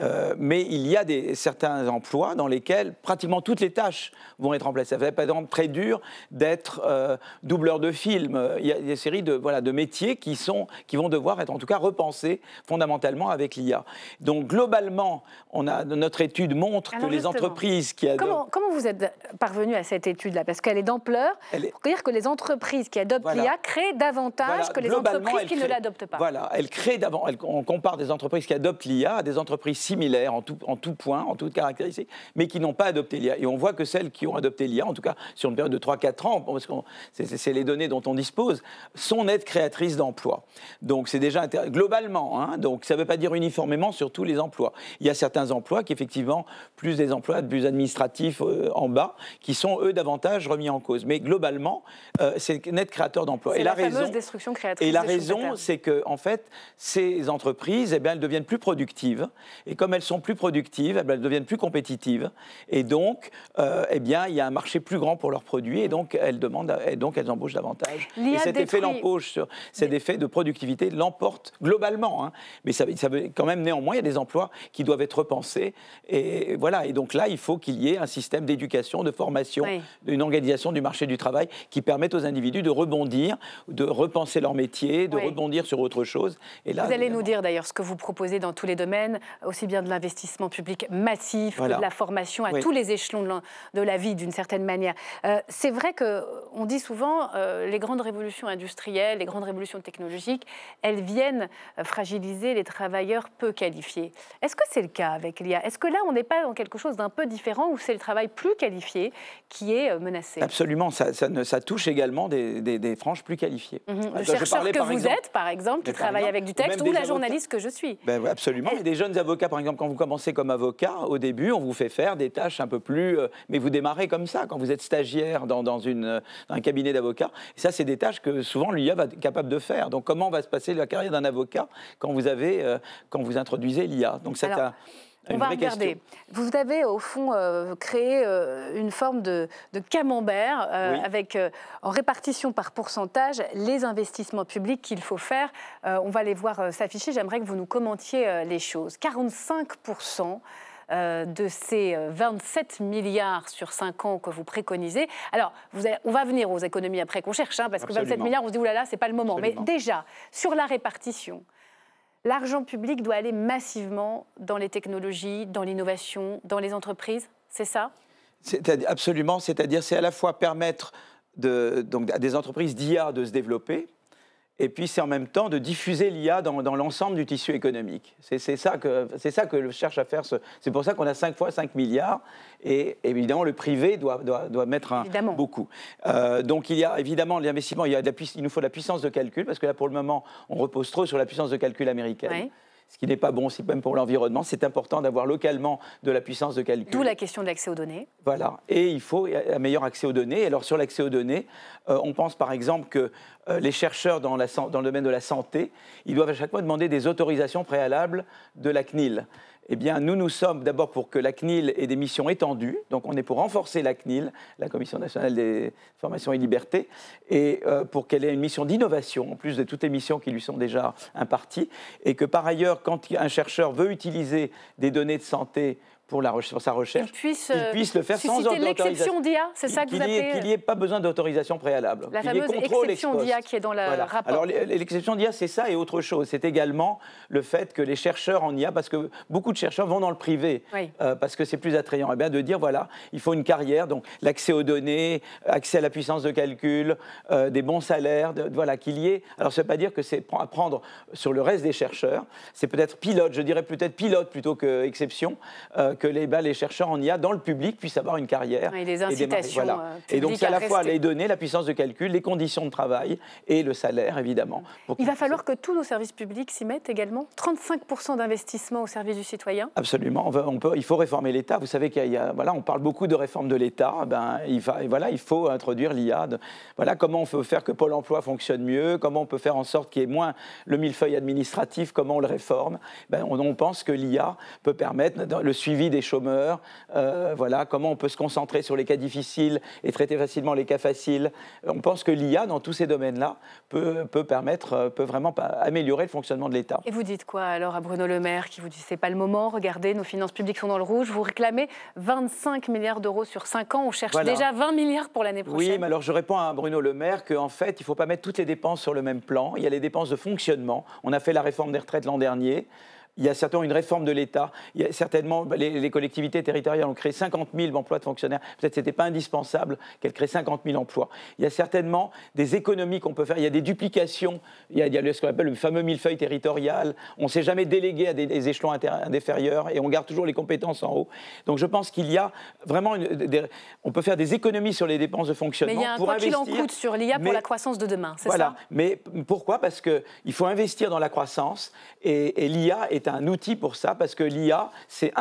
Euh, mais il y a des, certains emplois dans lesquels pratiquement toutes les tâches vont être remplacées. Ça fait par exemple très dur d'être euh, doubleur de film. Il y a des séries de, voilà, de métiers qui, sont, qui vont devoir être en tout cas repensés fondamentalement avec l'IA. Donc globalement, on a, notre étude montre que les entreprises qui adoptent... Comment, comment vous êtes parvenu à cette étude-là Parce qu'elle est d'ampleur. Pour dire que les entreprises qui adoptent l'IA créent davantage que les entreprises qui ne l'adoptent pas. Voilà, elle crée d'avant. On compare des entreprises qui adoptent l'IA à des entreprises similaires en tout, en tout point, en toute caractéristiques, mais qui n'ont pas adopté l'IA. Et on voit que celles qui ont adopté l'IA, en tout cas sur une période de 3-4 ans, parce que c'est les données dont on dispose, sont nettes créatrices d'emplois. Donc c'est déjà globalement, hein, donc ça ne veut pas dire uniformément sur tous les emplois. Il y a certains emplois qui effectivement, plus des emplois de plus administratifs euh, en bas, qui sont eux davantage remis en cause. Mais globalement, euh, c'est net créateur d'emplois. Et la, la fameuse raison, destruction créatrice. Et la raison, c'est que en fait, ces entreprises, eh bien, elles deviennent plus productives. Et et comme elles sont plus productives, elles deviennent plus compétitives. Et donc, euh, eh bien, il y a un marché plus grand pour leurs produits. Et donc, elles demandent, et donc elles embauchent davantage. Et cet effet l'embauche, cet effet de productivité l'emporte globalement. Hein. Mais ça, ça veut quand même néanmoins, il y a des emplois qui doivent être repensés. Et voilà. Et donc là, il faut qu'il y ait un système d'éducation, de formation, d'une organisation du marché du travail qui permette aux individus de rebondir, de repenser leur métier, de rebondir sur autre chose. Et là, vous allez nous dire d'ailleurs ce que vous proposez dans tous les domaines, aussi bien de l'investissement public massif de la formation à tous les échelons de la, vie, d'une certaine manière. Euh, c'est vrai qu'on euh, dit souvent euh, les grandes révolutions industrielles, les grandes révolutions technologiques, elles viennent fragiliser les travailleurs peu qualifiés. Est-ce que c'est le cas avec l'IA Est-ce que là, on n'est pas dans quelque chose d'un peu différent où c'est le travail plus qualifié qui est menacé Absolument, ça, ne, ça touche également des, franges plus qualifiées. Mhm. Ah, le chercheur que vous êtes, par exemple, qui travaille avec du texte, ou, la journaliste que je suis. Ben absolument, et eh des jeunes avocats par exemple, quand vous commencez comme avocat, au début, on vous fait faire des tâches un peu plus... Euh, mais vous démarrez comme ça, quand vous êtes stagiaire dans, dans une, euh, un cabinet d'avocats. Ça, c'est des tâches que souvent l'IA va être capable de faire. Donc comment va se passer la carrière d'un avocat quand vous, avez, euh, quand vous introduisez l'IA Donc ça on va regarder. Vous avez au fond euh, créé euh, une forme de, camembert euh, avec en répartition par pourcentage les investissements publics qu'il faut faire. on va les voir s'afficher. J'aimerais que vous nous commentiez les choses. 45 de ces 27 milliards sur 5 ans que vous préconisez. Alors, on va venir aux économies après qu'on cherche, hein, parce que 27 milliards, on se dit, oulala, c'est pas le moment. Mais déjà, sur la répartition, L'argent public doit aller massivement dans les technologies, dans l'innovation, dans les entreprises, c'est ça Absolument, c'est-à-dire c'est à la fois permettre de, à des entreprises d'IA de se développer, et puis c'est en même temps de diffuser l'IA dans, l'ensemble du tissu économique. C'est ça que c'est cherche à faire. C'est pour ça qu'on a 5 fois 5 milliards et évidemment le privé doit, mettre beaucoup. Euh, donc il y a évidemment l'investissement. Il, il, nous faut de la puissance de calcul parce que là pour le moment on repose trop sur la puissance de calcul américaine ce qui n'est pas bon aussi même pour l'environnement. C'est important d'avoir localement de la puissance de calcul. D'où la question de l'accès aux données. Voilà, et il faut un meilleur accès aux données. Alors sur l'accès aux données, euh, on pense par exemple que euh, les chercheurs dans, dans le domaine de la santé, ils doivent à chaque fois demander des autorisations préalables de la CNIL eh bien, nous, nous sommes d'abord pour que la CNIL ait des missions étendues. Donc, on est pour renforcer la CNIL, la Commission nationale des formations et libertés, et euh, pour qu'elle ait une mission d'innovation, en plus de toutes les missions qui lui sont déjà imparties. Et que par ailleurs, quand un chercheur veut utiliser des données de santé pour, la, sa recherche, qu'il puisse, euh, le faire sans autorisation. – l'exception d'IA, c'est ça que vous appelez Qu'il n'y ait pas besoin d'autorisation préalable. La fameuse exception d'IA qui est dans le rapport. Alors l'exception d'IA, c'est ça et autre chose. C'est également le fait que les chercheurs en IA, parce que beaucoup de chercheurs vont dans le privé, euh, parce que c'est plus attrayant, et eh bien de dire, voilà, il faut une carrière, donc l'accès aux données, accès à la puissance de calcul, euh, des bons salaires, voilà, qu'il y ait. Alors ça ne veut pas dire que c'est à prendre sur le reste des chercheurs, c'est peut-être pilote, je dirais peut-être pilote plutôt que exception que bah, les, chercheurs en IA dans le public puissent avoir une carrière. et les incitations. Et, euh, et donc, c'est à, la fois les données, la puissance de calcul, les conditions de travail et le salaire, évidemment. Il va falloir que tous nos services publics s'y mettent également. 35% d'investissement au service du citoyen. Absolument. On peut, il faut réformer l'État. Vous savez qu'il y, voilà, on parle beaucoup de réforme de l'État. Ben, il, va, voilà, il faut introduire l'IA. Voilà comment on peut faire que Pôle emploi fonctionne mieux, comment on peut faire en sorte qu'il y ait moins le millefeuille administratif, comment on le réforme. Ben, on pense que l'IA peut permettre le suivi des chômeurs, euh, voilà, comment on peut se concentrer sur les cas difficiles et traiter facilement les cas faciles. On pense que l'IA, dans tous ces domaines-là, peut, permettre, euh, peut vraiment améliorer le fonctionnement de l'État. Et vous dites quoi alors à Bruno Le Maire qui vous dit c'est pas le moment, regardez, nos finances publiques sont dans le rouge, vous réclamez 25 milliards d'euros sur 5 ans, on cherche déjà 20 milliards pour l'année prochaine. Oui, mais alors je réponds à Bruno Le Maire qu'en fait, il ne faut pas mettre toutes les dépenses sur le même plan. Il y a les dépenses de fonctionnement. On a fait la réforme des retraites l'an dernier il y a certainement une réforme de l'État. Il y a certainement, bah, les, collectivités territoriales ont créé 50 000 emplois de fonctionnaires. Peut-être que ce n'était pas indispensable qu'elles créent 50 000 emplois. Il y a certainement des économies qu'on peut faire. Il y a des duplications. Il y a, ce qu'on appelle le fameux millefeuille territorial. On ne s'est jamais délégué à des, échelons inférieurs et on garde toujours les compétences en haut. Donc je pense qu'il y a vraiment. Une, on peut faire des économies sur les dépenses de fonctionnement. Mais il y a un qu'il en coûte sur l'IA pour la croissance de demain, c'est voilà. ça Voilà. Mais pourquoi Parce qu'il faut investir dans la croissance et l'IA est un outil pour ça, parce que l'IA, c'est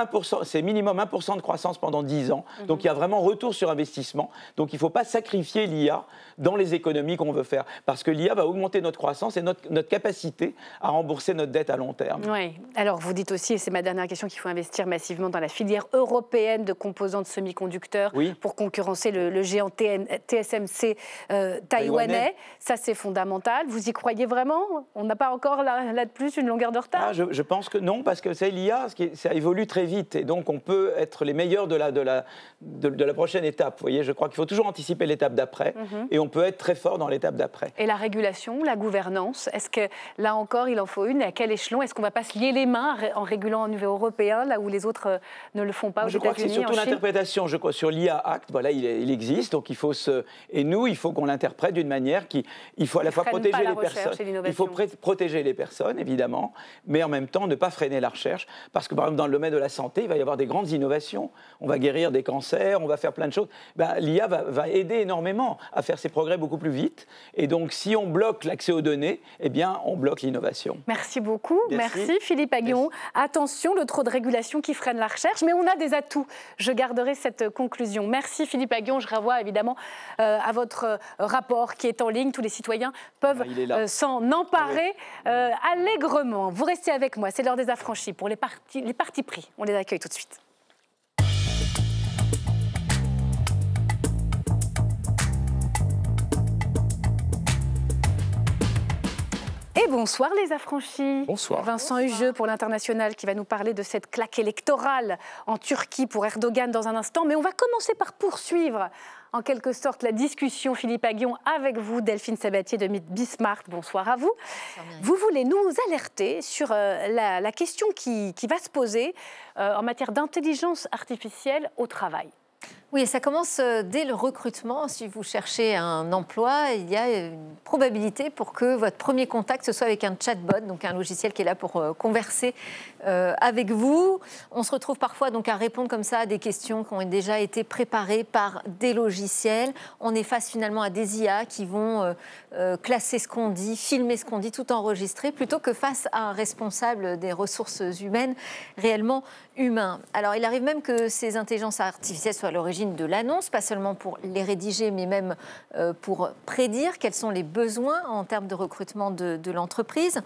minimum 1% de croissance pendant 10 ans. Mhm. Donc il y a vraiment retour sur investissement. Donc il ne faut pas sacrifier l'IA dans les économies qu'on veut faire, parce que l'IA va augmenter notre croissance et notre, notre, capacité à rembourser notre dette à long terme. Oui. Alors vous dites aussi, et c'est ma dernière question, qu'il faut investir massivement dans la filière européenne de de semi-conducteurs oui. pour concurrencer le, géant TSMC euh, taïwanais. Ça, c'est fondamental. Vous y croyez vraiment On n'a pas encore là, de plus une longueur de retard. Ah, je, je pense non, parce que c'est l'IA, ça évolue très vite et donc on peut être les meilleurs de la, de la, de, la prochaine étape. Vous voyez, je crois qu'il faut toujours anticiper l'étape d'après mhm. et on peut être très fort dans l'étape d'après. Et la régulation, la gouvernance, est-ce que là encore il en faut une et À quel échelon Est-ce qu'on ne va pas se lier les mains en régulant au niveau européen, là où les autres euh, ne le font pas Je crois que c'est surtout l'interprétation. Je crois sur l'IA Act, voilà, il, existe, donc il faut se. Et nous, il faut qu'on l'interprète d'une manière qui. Il faut à la fois protéger les personnes. Il faut protéger les personnes, évidemment, mais en même temps ne pas freiner la recherche, parce que par exemple dans le domaine de la santé, il va y avoir des grandes innovations. On va guérir des cancers, on va faire plein de choses. Ben, L'IA va, aider énormément à faire ses progrès beaucoup plus vite. Et donc si on bloque l'accès aux données, eh bien on bloque l'innovation. Merci beaucoup. Merci, Philippe Aguillon. Attention, le trop de régulation qui freine la recherche, mais on a des atouts. Je garderai cette conclusion. Merci Philippe Aguillon. Je renvoie évidemment euh, à votre euh, rapport qui est en ligne. Tous les citoyens peuvent ah, euh, s'en emparer allègrement. Vous restez avec moi. C'est des affranchis pour les partis, les pris. On les accueille tout de suite. Et bonsoir les affranchis. Bonsoir. Vincent pour l'international qui va nous parler de cette claque électorale en Turquie pour Erdogan dans un instant. Mais on va commencer par poursuivre en quelque sorte la discussion, Philippe Aguillon, avec vous, Delphine Sabatier de Bismarck. Bonsoir à vous. vous voulez nous alerter sur euh, la, question qui, va se poser euh, en matière d'intelligence artificielle au travail. Oui, ça commence euh, dès le recrutement. Si vous cherchez un emploi, il y a une probabilité pour que votre premier contact, ce soit avec un chatbot, donc un logiciel qui est là pour euh, converser euh, avec vous. On se retrouve parfois donc à répondre comme ça à des questions qui ont déjà été préparées par des logiciels. On est face finalement à des IA qui vont classer ce qu'on dit, filmer ce qu'on dit, tout enregistrer, plutôt que face à un responsable des ressources humaines réellement humain. Alors il arrive même que ces intelligences artificielles soient à l'origine de l'annonce, pas seulement pour les rédiger, mais même euh, pour prédire quels sont les besoins en termes de recrutement de, de l'entreprise.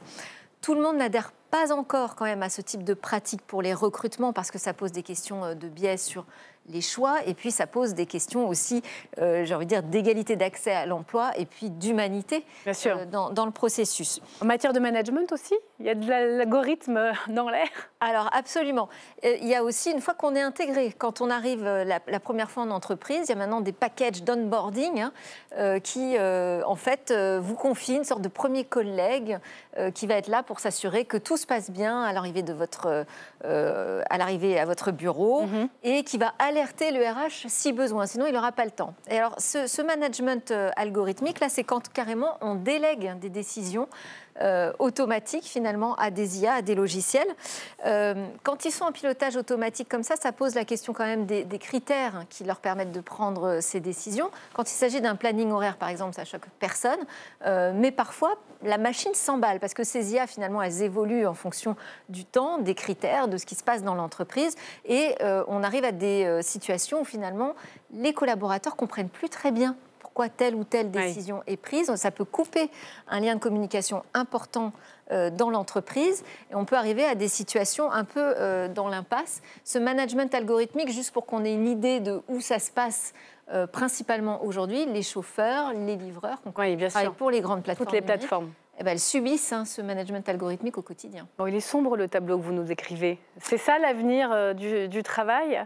Tout le monde n'adhère pas encore quand même à ce type de pratique pour les recrutements parce que ça pose des questions euh, de biais sur les choix et puis ça pose des questions aussi, euh, j'ai envie de dire, d'égalité d'accès à l'emploi et puis d'humanité euh, dans, dans, le processus. En matière de management aussi, il y a de l'algorithme dans l'air Alors absolument. Euh, il y a aussi, une fois qu'on est intégré, quand on arrive la, première fois en entreprise, il y a maintenant des packages d'onboarding hein, qui, en fait, vous confient une sorte de premier collègue qui va être là pour s'assurer que tout se passe bien à l'arrivée de votre, à l'arrivée à votre bureau mhm. et qui va aller alerter le RH si besoin, sinon il n'aura pas le temps. Et alors, ce, management euh, algorithmique, là, c'est quand carrément on délègue des décisions euh, automatique finalement à des IA, à des logiciels. Euh, quand ils sont en pilotage automatique comme ça, ça pose la question quand même des, critères hein, qui leur permettent de prendre euh, ces décisions. Quand il s'agit d'un planning horaire par exemple, ça choque personne, mais parfois la machine s'emballe parce que ces IA finalement elles évoluent en fonction du temps, des critères, de ce qui se passe dans l'entreprise et on arrive à des situations où finalement les collaborateurs comprennent plus très bien telle ou telle décision est prise. Ça peut couper un lien de communication important euh, dans l'entreprise et on peut arriver à des situations un peu euh, dans l'impasse. Ce management algorithmique, juste pour qu'on ait une idée de où ça se passe euh, principalement aujourd'hui, les chauffeurs, les livreurs, pour les grandes plateformes. Eh ben, elles subissent hein, ce management algorithmique au quotidien. Bon, il est sombre le tableau que vous nous écrivez. C'est ça l'avenir euh, du, travail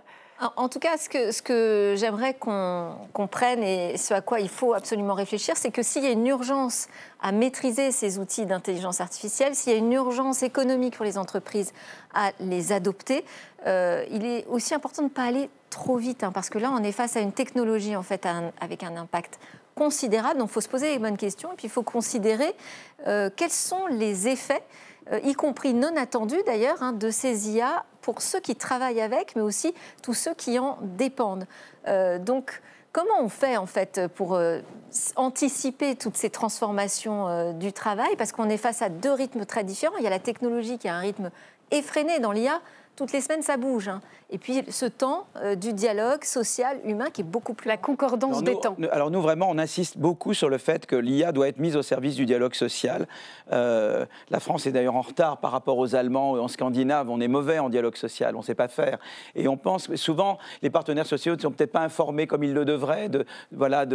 en, tout cas, ce que, ce que j'aimerais qu'on comprenne et ce à quoi il faut absolument réfléchir, c'est que s'il y a une urgence à maîtriser ces outils d'intelligence artificielle, s'il y a une urgence économique pour les entreprises à les adopter, euh, il est aussi important de ne pas aller trop vite, hein, parce que là, on est face à une technologie en fait, avec un impact considérable. Donc il faut se poser les bonnes questions et puis il faut considérer euh, quels sont les effets, euh, y compris non attendus d'ailleurs, hein, de ces IA pour ceux qui travaillent avec, mais aussi tous ceux qui en dépendent. Euh, donc Comment on fait en fait pour anticiper toutes ces transformations du travail Parce qu'on est face à deux rythmes très différents. Il y a la technologie qui a un rythme effréné dans l'IA, toutes les semaines, ça bouge. Hein. Et puis ce temps euh, du dialogue social, humain, qui est beaucoup plus... La concordance des temps. Alors nous, vraiment, on insiste beaucoup sur le fait que l'IA doit être mise au service du dialogue social. Euh, la France est d'ailleurs en retard par rapport aux Allemands, en Scandinave, on est mauvais en dialogue social, on ne sait pas faire. Et on pense, souvent, les partenaires sociaux ne sont peut-être pas informés comme ils le devraient de, voilà,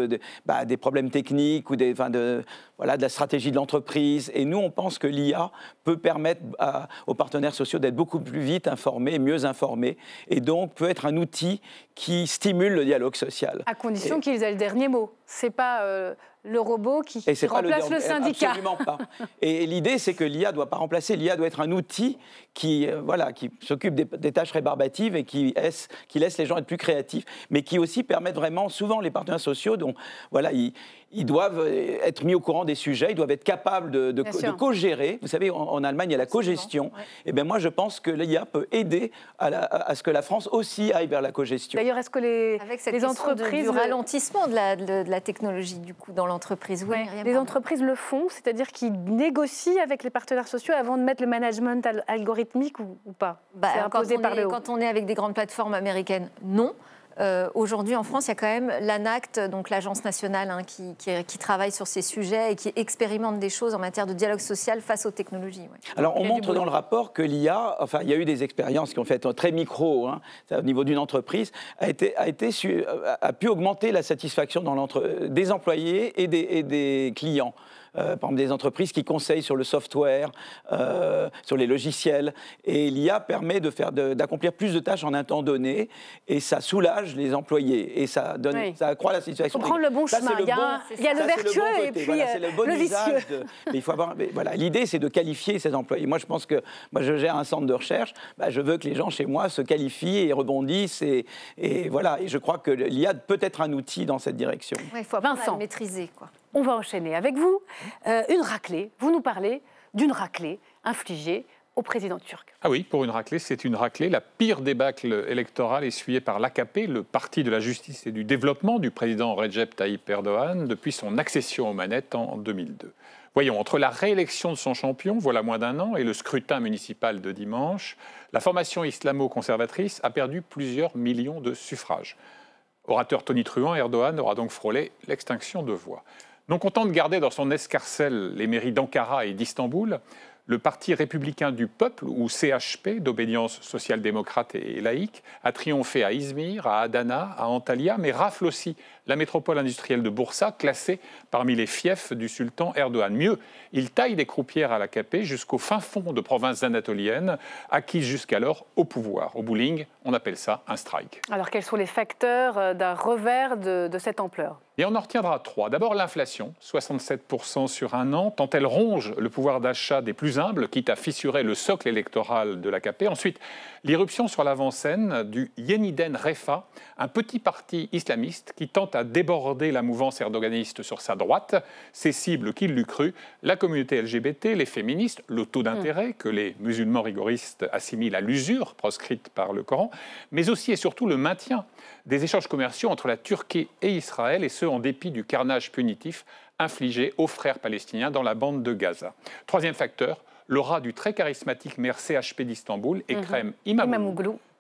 bah, des problèmes techniques ou des... de, voilà, de la stratégie de l'entreprise. Et nous, on pense que l'IA peut permettre aux partenaires sociaux d'être beaucoup plus vite informés, mieux informés, et donc peut être un outil qui stimule le dialogue social. À condition qu'ils aient le dernier mot. C'est pas euh, le robot qui, remplace le, syndicat. pas. Et l'idée, c'est que l'IA ne doit pas remplacer. L'IA doit être un outil qui, euh, voilà, qui s'occupe des, tâches rébarbatives et qui, laisse, qui laisse les gens être plus créatifs, mais qui aussi permet vraiment, souvent, les partenaires sociaux, dont, voilà, ils, doivent être mis au courant des sujets, ils doivent être capables de, co-gérer. Vous savez, en, Allemagne, il y a la co-gestion. Et eh bien moi, je pense que l'IA peut aider à, à, ce que la France aussi aille vers la co-gestion. D'ailleurs, est-ce que les, Avec les entreprises... du ralentissement de la, de la technologie, du coup, dans l'entreprise, les entreprises le font, c'est-à-dire qu'ils négocient avec les partenaires sociaux avant de mettre le management algorithmique ou, pas bah, C'est imposé par le Quand on est avec des grandes plateformes américaines, non. Euh, aujourd'hui, en France, il y a quand même l'ANACT, donc l'agence nationale hein, qui, travaille sur ces sujets et qui expérimente des choses en matière de dialogue social face aux technologies. Alors, on montre dans le rapport que l'IA, enfin, il y a eu des expériences qui ont fait très micro, hein, au niveau d'une entreprise, a, a, pu augmenter la satisfaction dans des employés et des clients. Euh, par exemple des entreprises qui conseillent sur le software, euh, sur les logiciels. Et l'IA permet de faire, d'accomplir plus de tâches en un temps donné, et ça soulage les employés et ça donne, ça accroît la situation. Prendre le bon chemin. il y a, le vertueux et puis euh, le, vicieux. mais il faut avoir. l'idée c'est de qualifier ces employés. Moi, je pense que moi, bah, je gère un centre de recherche. Bah, je veux que les gens chez moi se qualifient et rebondissent et, voilà. Et je crois que l'IA peut être un outil dans cette direction. il faut Vincent maîtriser quoi. On va enchaîner avec vous. Euh, une raclée. Vous nous parlez d'une raclée infligée au président turc. Ah oui, pour une raclée, c'est une raclée. La pire débâcle électorale essuyée par l'AKP, le Parti de la justice et du développement du président Recep Tayyip Erdogan, depuis son accession aux manettes en 2002. Voyons, entre la réélection de son champion, voilà moins d'un an, et le scrutin municipal de dimanche, la formation islamo-conservatrice a perdu plusieurs millions de suffrages. Orateur Tony Truant, Erdogan aura donc frôlé l'extinction de voix. Non content de garder dans son escarcelle les mairies d'Ankara et d'Istanbul, le Parti républicain du peuple, ou CHP, d'obédience social-démocrate et laïque, a triomphé à Izmir, à Adana, à Antalya, mais rafle aussi la métropole industrielle de Bursa, classée parmi les fiefs du sultan Erdogan. Mieux, il taille des croupières à la capée jusqu'au fin fond de provinces anatoliennes, acquises jusqu'alors au pouvoir. Au bowling, on appelle ça un strike. Alors quels sont les facteurs euh, d'un revers de, cette ampleur et on en retiendra trois. D'abord l'inflation, 67% sur un an, tant elle ronge le pouvoir d'achat des plus humbles, quitte à fissurer le socle électoral de l'AKP. Ensuite, l'irruption sur l'avant-scène du Yeniden Refa, un petit parti islamiste qui tente a déborder la mouvance erdoganiste sur sa droite, ses cibles qu'il l'eût cru, la communauté LGBT, les féministes, le taux d'intérêt mm. que les musulmans rigoristes assimilent à l'usure proscrite par le Coran, mais aussi et surtout le maintien des échanges commerciaux entre la Turquie et Israël, et ce en dépit du carnage punitif infligé aux frères palestiniens dans la bande de Gaza. Troisième facteur, l'aura du très charismatique maire CHP d'Istanbul, et crème mm-hmm. imam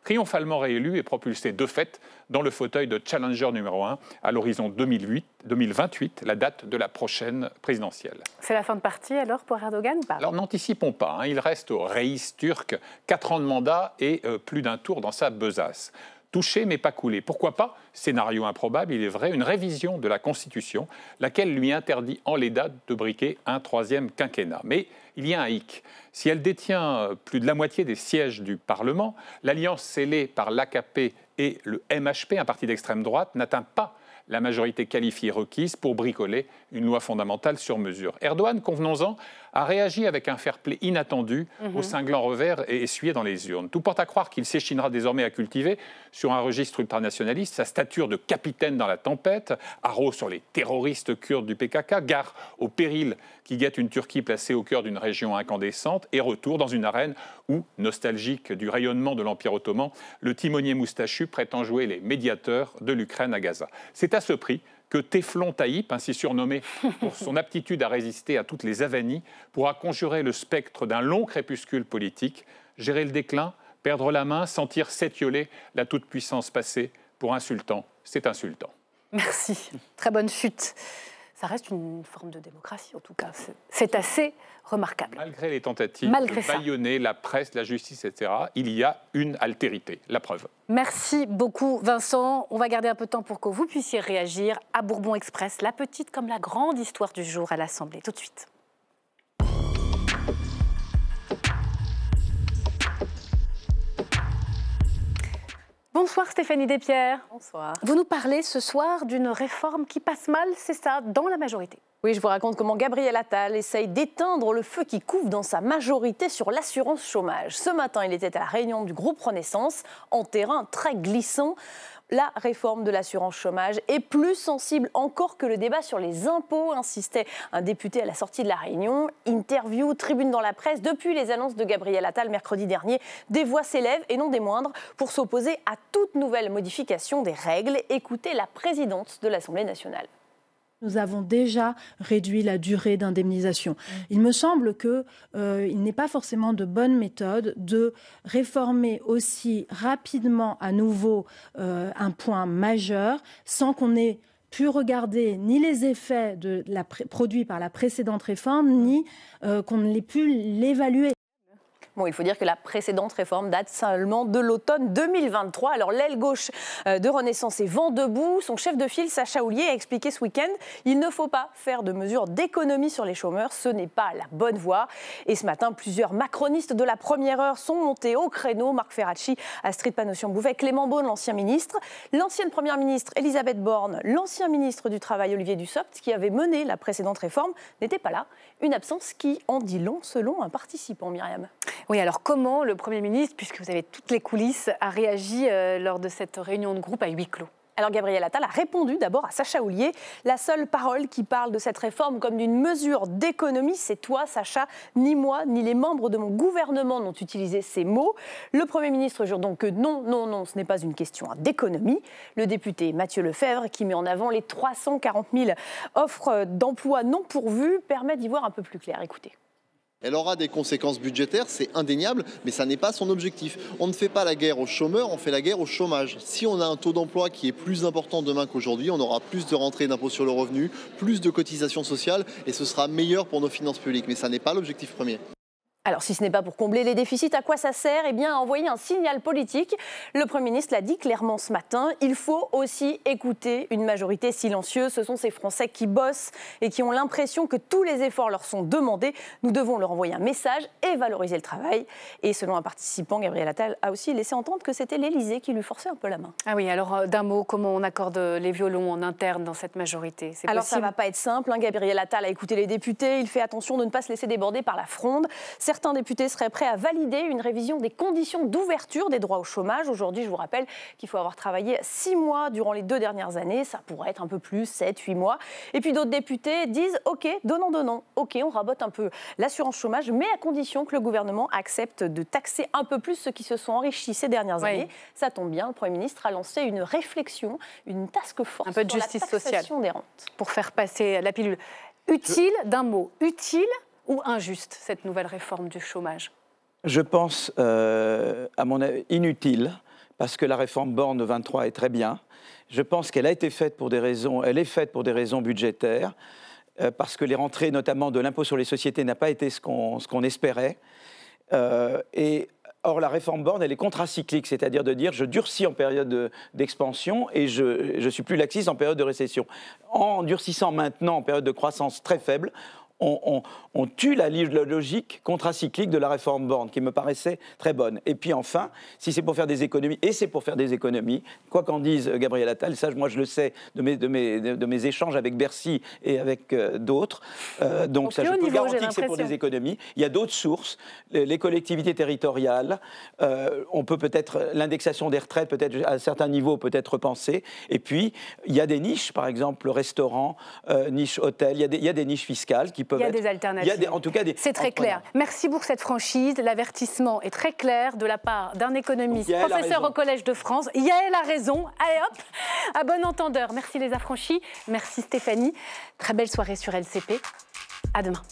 triomphalement réélu et propulsé de fait dans le fauteuil de challenger numéro 1 à l'horizon 2028, la date de la prochaine présidentielle. C'est la fin de partie alors pour Erdogan Alors n'anticipons pas, hein. il reste au Reis turc quatre ans de mandat et euh, plus d'un tour dans sa besace touché mais pas coulé. Pourquoi pas, scénario improbable, il est vrai, une révision de la Constitution, laquelle lui interdit en l'état de briquer un troisième quinquennat. Mais il y a un hic. Si elle détient euh, plus de la moitié des sièges du Parlement, l'alliance scellée par l'AKP et le MHP, un parti d'extrême droite, n'atteint pas la majorité qualifiée requise pour bricoler une loi fondamentale sur mesure. Erdogan, convenons-en, a réagi avec un fair-play inattendu au mhm. cinglant revers et essuyé dans les urnes. Tout porte à croire qu'il s'échinera désormais à cultiver, sur un registre ultranationaliste, sa stature de capitaine dans la tempête, haro sur les terroristes kurdes du PKK, gare au péril qui guette une Turquie placée au cœur d'une région incandescente, et retour dans une arène où, nostalgique du rayonnement de l'Empire ottoman, le timonier moustachu prétend jouer les médiateurs de l'Ukraine à Gaza. C'est à ce prix que Teflon Taïp, ainsi hein, surnommé pour son aptitude à résister à toutes les avanies, pourra conjurer le spectre d'un long crépuscule politique, gérer le déclin, perdre la main, sentir s'étioler la toute-puissance passée pour insultant, c'est insultant. Merci. Très bonne chute ça reste une forme de démocratie, en tout cas. C'est assez remarquable. Malgré les tentatives de baïonner la presse, la justice, etc., il y a une altérité, la preuve. Merci beaucoup, Vincent. On va garder un peu de temps pour que vous puissiez réagir à Bourbon Express, la petite comme la grande histoire du jour à l'Assemblée. Tout de suite. Bonsoir Stéphanie Despierres. Bonsoir. Vous nous parlez ce soir d'une réforme qui passe mal, c'est ça, dans la majorité. Oui, je vous raconte comment Gabriel Attal essaye d'éteindre le feu qui couvre dans sa majorité sur l'assurance chômage. Ce matin, il était à la réunion du groupe Renaissance, en terrain très glissant la réforme de l'assurance chômage est plus sensible encore que le débat sur les impôts, insistait un député à la sortie de la réunion. Interview, tribune dans la presse, depuis les annonces de Gabriel Attal mercredi dernier, des voix s'élèvent et non des moindres pour s'opposer à toute nouvelle modification des règles. Écoutez la présidente de l'Assemblée nationale. Nous avons déjà réduit la durée d'indemnisation. Mmh. Il me semble qu'il euh, n'est pas forcément de bonne méthode de réformer aussi rapidement à nouveau euh, un point majeur sans qu'on ait pu regarder ni les effets produits par la précédente réforme, ni euh, qu'on ne pu l'évaluer il faut dire que la précédente réforme date seulement de l'automne 2023. Alors l'aile gauche euh, de Renaissance est vent debout. Son chef de file, Sacha Oulier, a expliqué ce week-end il ne faut pas faire de mesures d'économie sur les chômeurs. Ce n'est pas la bonne voie. Et ce matin, plusieurs macronistes de la première heure sont montés au créneau. Marc Ferracci, Astrid Panossian-Bouvet, Clément Beaune, l'ancien ministre, l'ancienne première ministre Elisabeth Borne, l'ancien ministre du Travail Olivier Dussopt, qui avait mené la précédente réforme, n'était pas là. Une absence qui en dit long selon un participant, Myriam. Oui, alors comment le Premier ministre, puisque vous avez toutes les coulisses, a réagi euh, lors de cette réunion de groupe à huis clos alors Gabriel Attal a répondu d'abord à Sacha Houlier. La seule parole qui parle de cette réforme comme d'une mesure d'économie, c'est toi Sacha, ni moi, ni les membres de mon gouvernement n'ont utilisé ces mots. Le Premier ministre jure donc que non, non, non, ce n'est pas une question d'économie. Le député Mathieu Lefebvre, qui met en avant les 340 000 offres d'emploi non pourvues, permet d'y voir un peu plus clair. Écoutez. Elle aura des conséquences budgétaires, c'est indéniable, mais ça n'est pas son objectif. On ne fait pas la guerre aux chômeurs, on fait la guerre au chômage. Si on a un taux d'emploi qui est plus important demain qu'aujourd'hui, on aura plus de rentrées d'impôts sur le revenu, plus de cotisations sociales, et ce sera meilleur pour nos finances publiques. Mais ça n'est pas l'objectif premier. Alors, si ce n'est pas pour combler les déficits, à quoi ça sert Eh bien, envoyer un signal politique. Le Premier ministre l'a dit clairement ce matin. Il faut aussi écouter une majorité silencieuse. Ce sont ces Français qui bossent et qui ont l'impression que tous les efforts leur sont demandés. Nous devons leur envoyer un message et valoriser le travail. Et selon un participant, Gabriel Attal a aussi laissé entendre que c'était l'Élysée qui lui forçait un peu la main. Ah oui, alors euh, d'un mot, comment on accorde les violons en interne dans cette majorité Alors, ça ne va pas être simple. Hein. Gabriel Attal a écouté les députés. Il fait attention de ne pas se laisser déborder par la fronde. c'est certains députés seraient prêts à valider une révision des conditions d'ouverture des droits au chômage. Aujourd'hui, je vous rappelle qu'il faut avoir travaillé six mois durant les deux dernières années. Ça pourrait être un peu plus, sept, huit mois. Et puis d'autres députés disent OK, donnons, donnons. OK, on rabote un peu l'assurance chômage, mais à condition que le gouvernement accepte de taxer un peu plus ceux qui se sont enrichis ces dernières années. Ça tombe bien, le Premier ministre a lancé une réflexion, une task force un la taxation des rentes. Pour faire passer la pilule. Utile, d'un mot, utile ou injuste, cette nouvelle réforme du chômage Je pense, euh, à mon avis, inutile, parce que la réforme Borne 23 est très bien. Je pense qu'elle a été faite pour des raisons, elle est faite pour des raisons budgétaires, euh, parce que les rentrées, notamment de l'impôt sur les sociétés, n'a pas été ce qu'on espérait. Euh, et Or, la réforme Borne, elle est contracyclique, c'est-à-dire de dire je durcis en période d'expansion et je, je, suis plus laxiste en période de récession. En durcissant maintenant en période de croissance très faible, on, tue la logique contracyclique de la réforme Borne, qui me paraissait très bonne. Et puis enfin, si c'est pour faire des économies, et c'est pour faire des économies, quoi qu'en dise euh, Gabriel Attal, ça moi je le sais de mes, échanges avec Bercy et avec euh, d'autres, euh, donc ça je peux garantir que c'est pour des économies. Il y a d'autres sources, les, collectivités territoriales, on peut peut-être l'indexation des retraites, peut-être à certains niveaux, peut-être repenser. Et puis, il y a des niches, par exemple le restaurant, niche hôtel, il y, a des, il y a des niches fiscales qui il y a des alternatives. en tout cas C'est très clair. Merci pour cette franchise. L'avertissement est très clair de la part d'un économiste, professeur au Collège de France. Il y a la raison. Allez hop, à bon entendeur. Merci les affranchis. Merci Stéphanie. Très belle soirée sur LCP. À demain.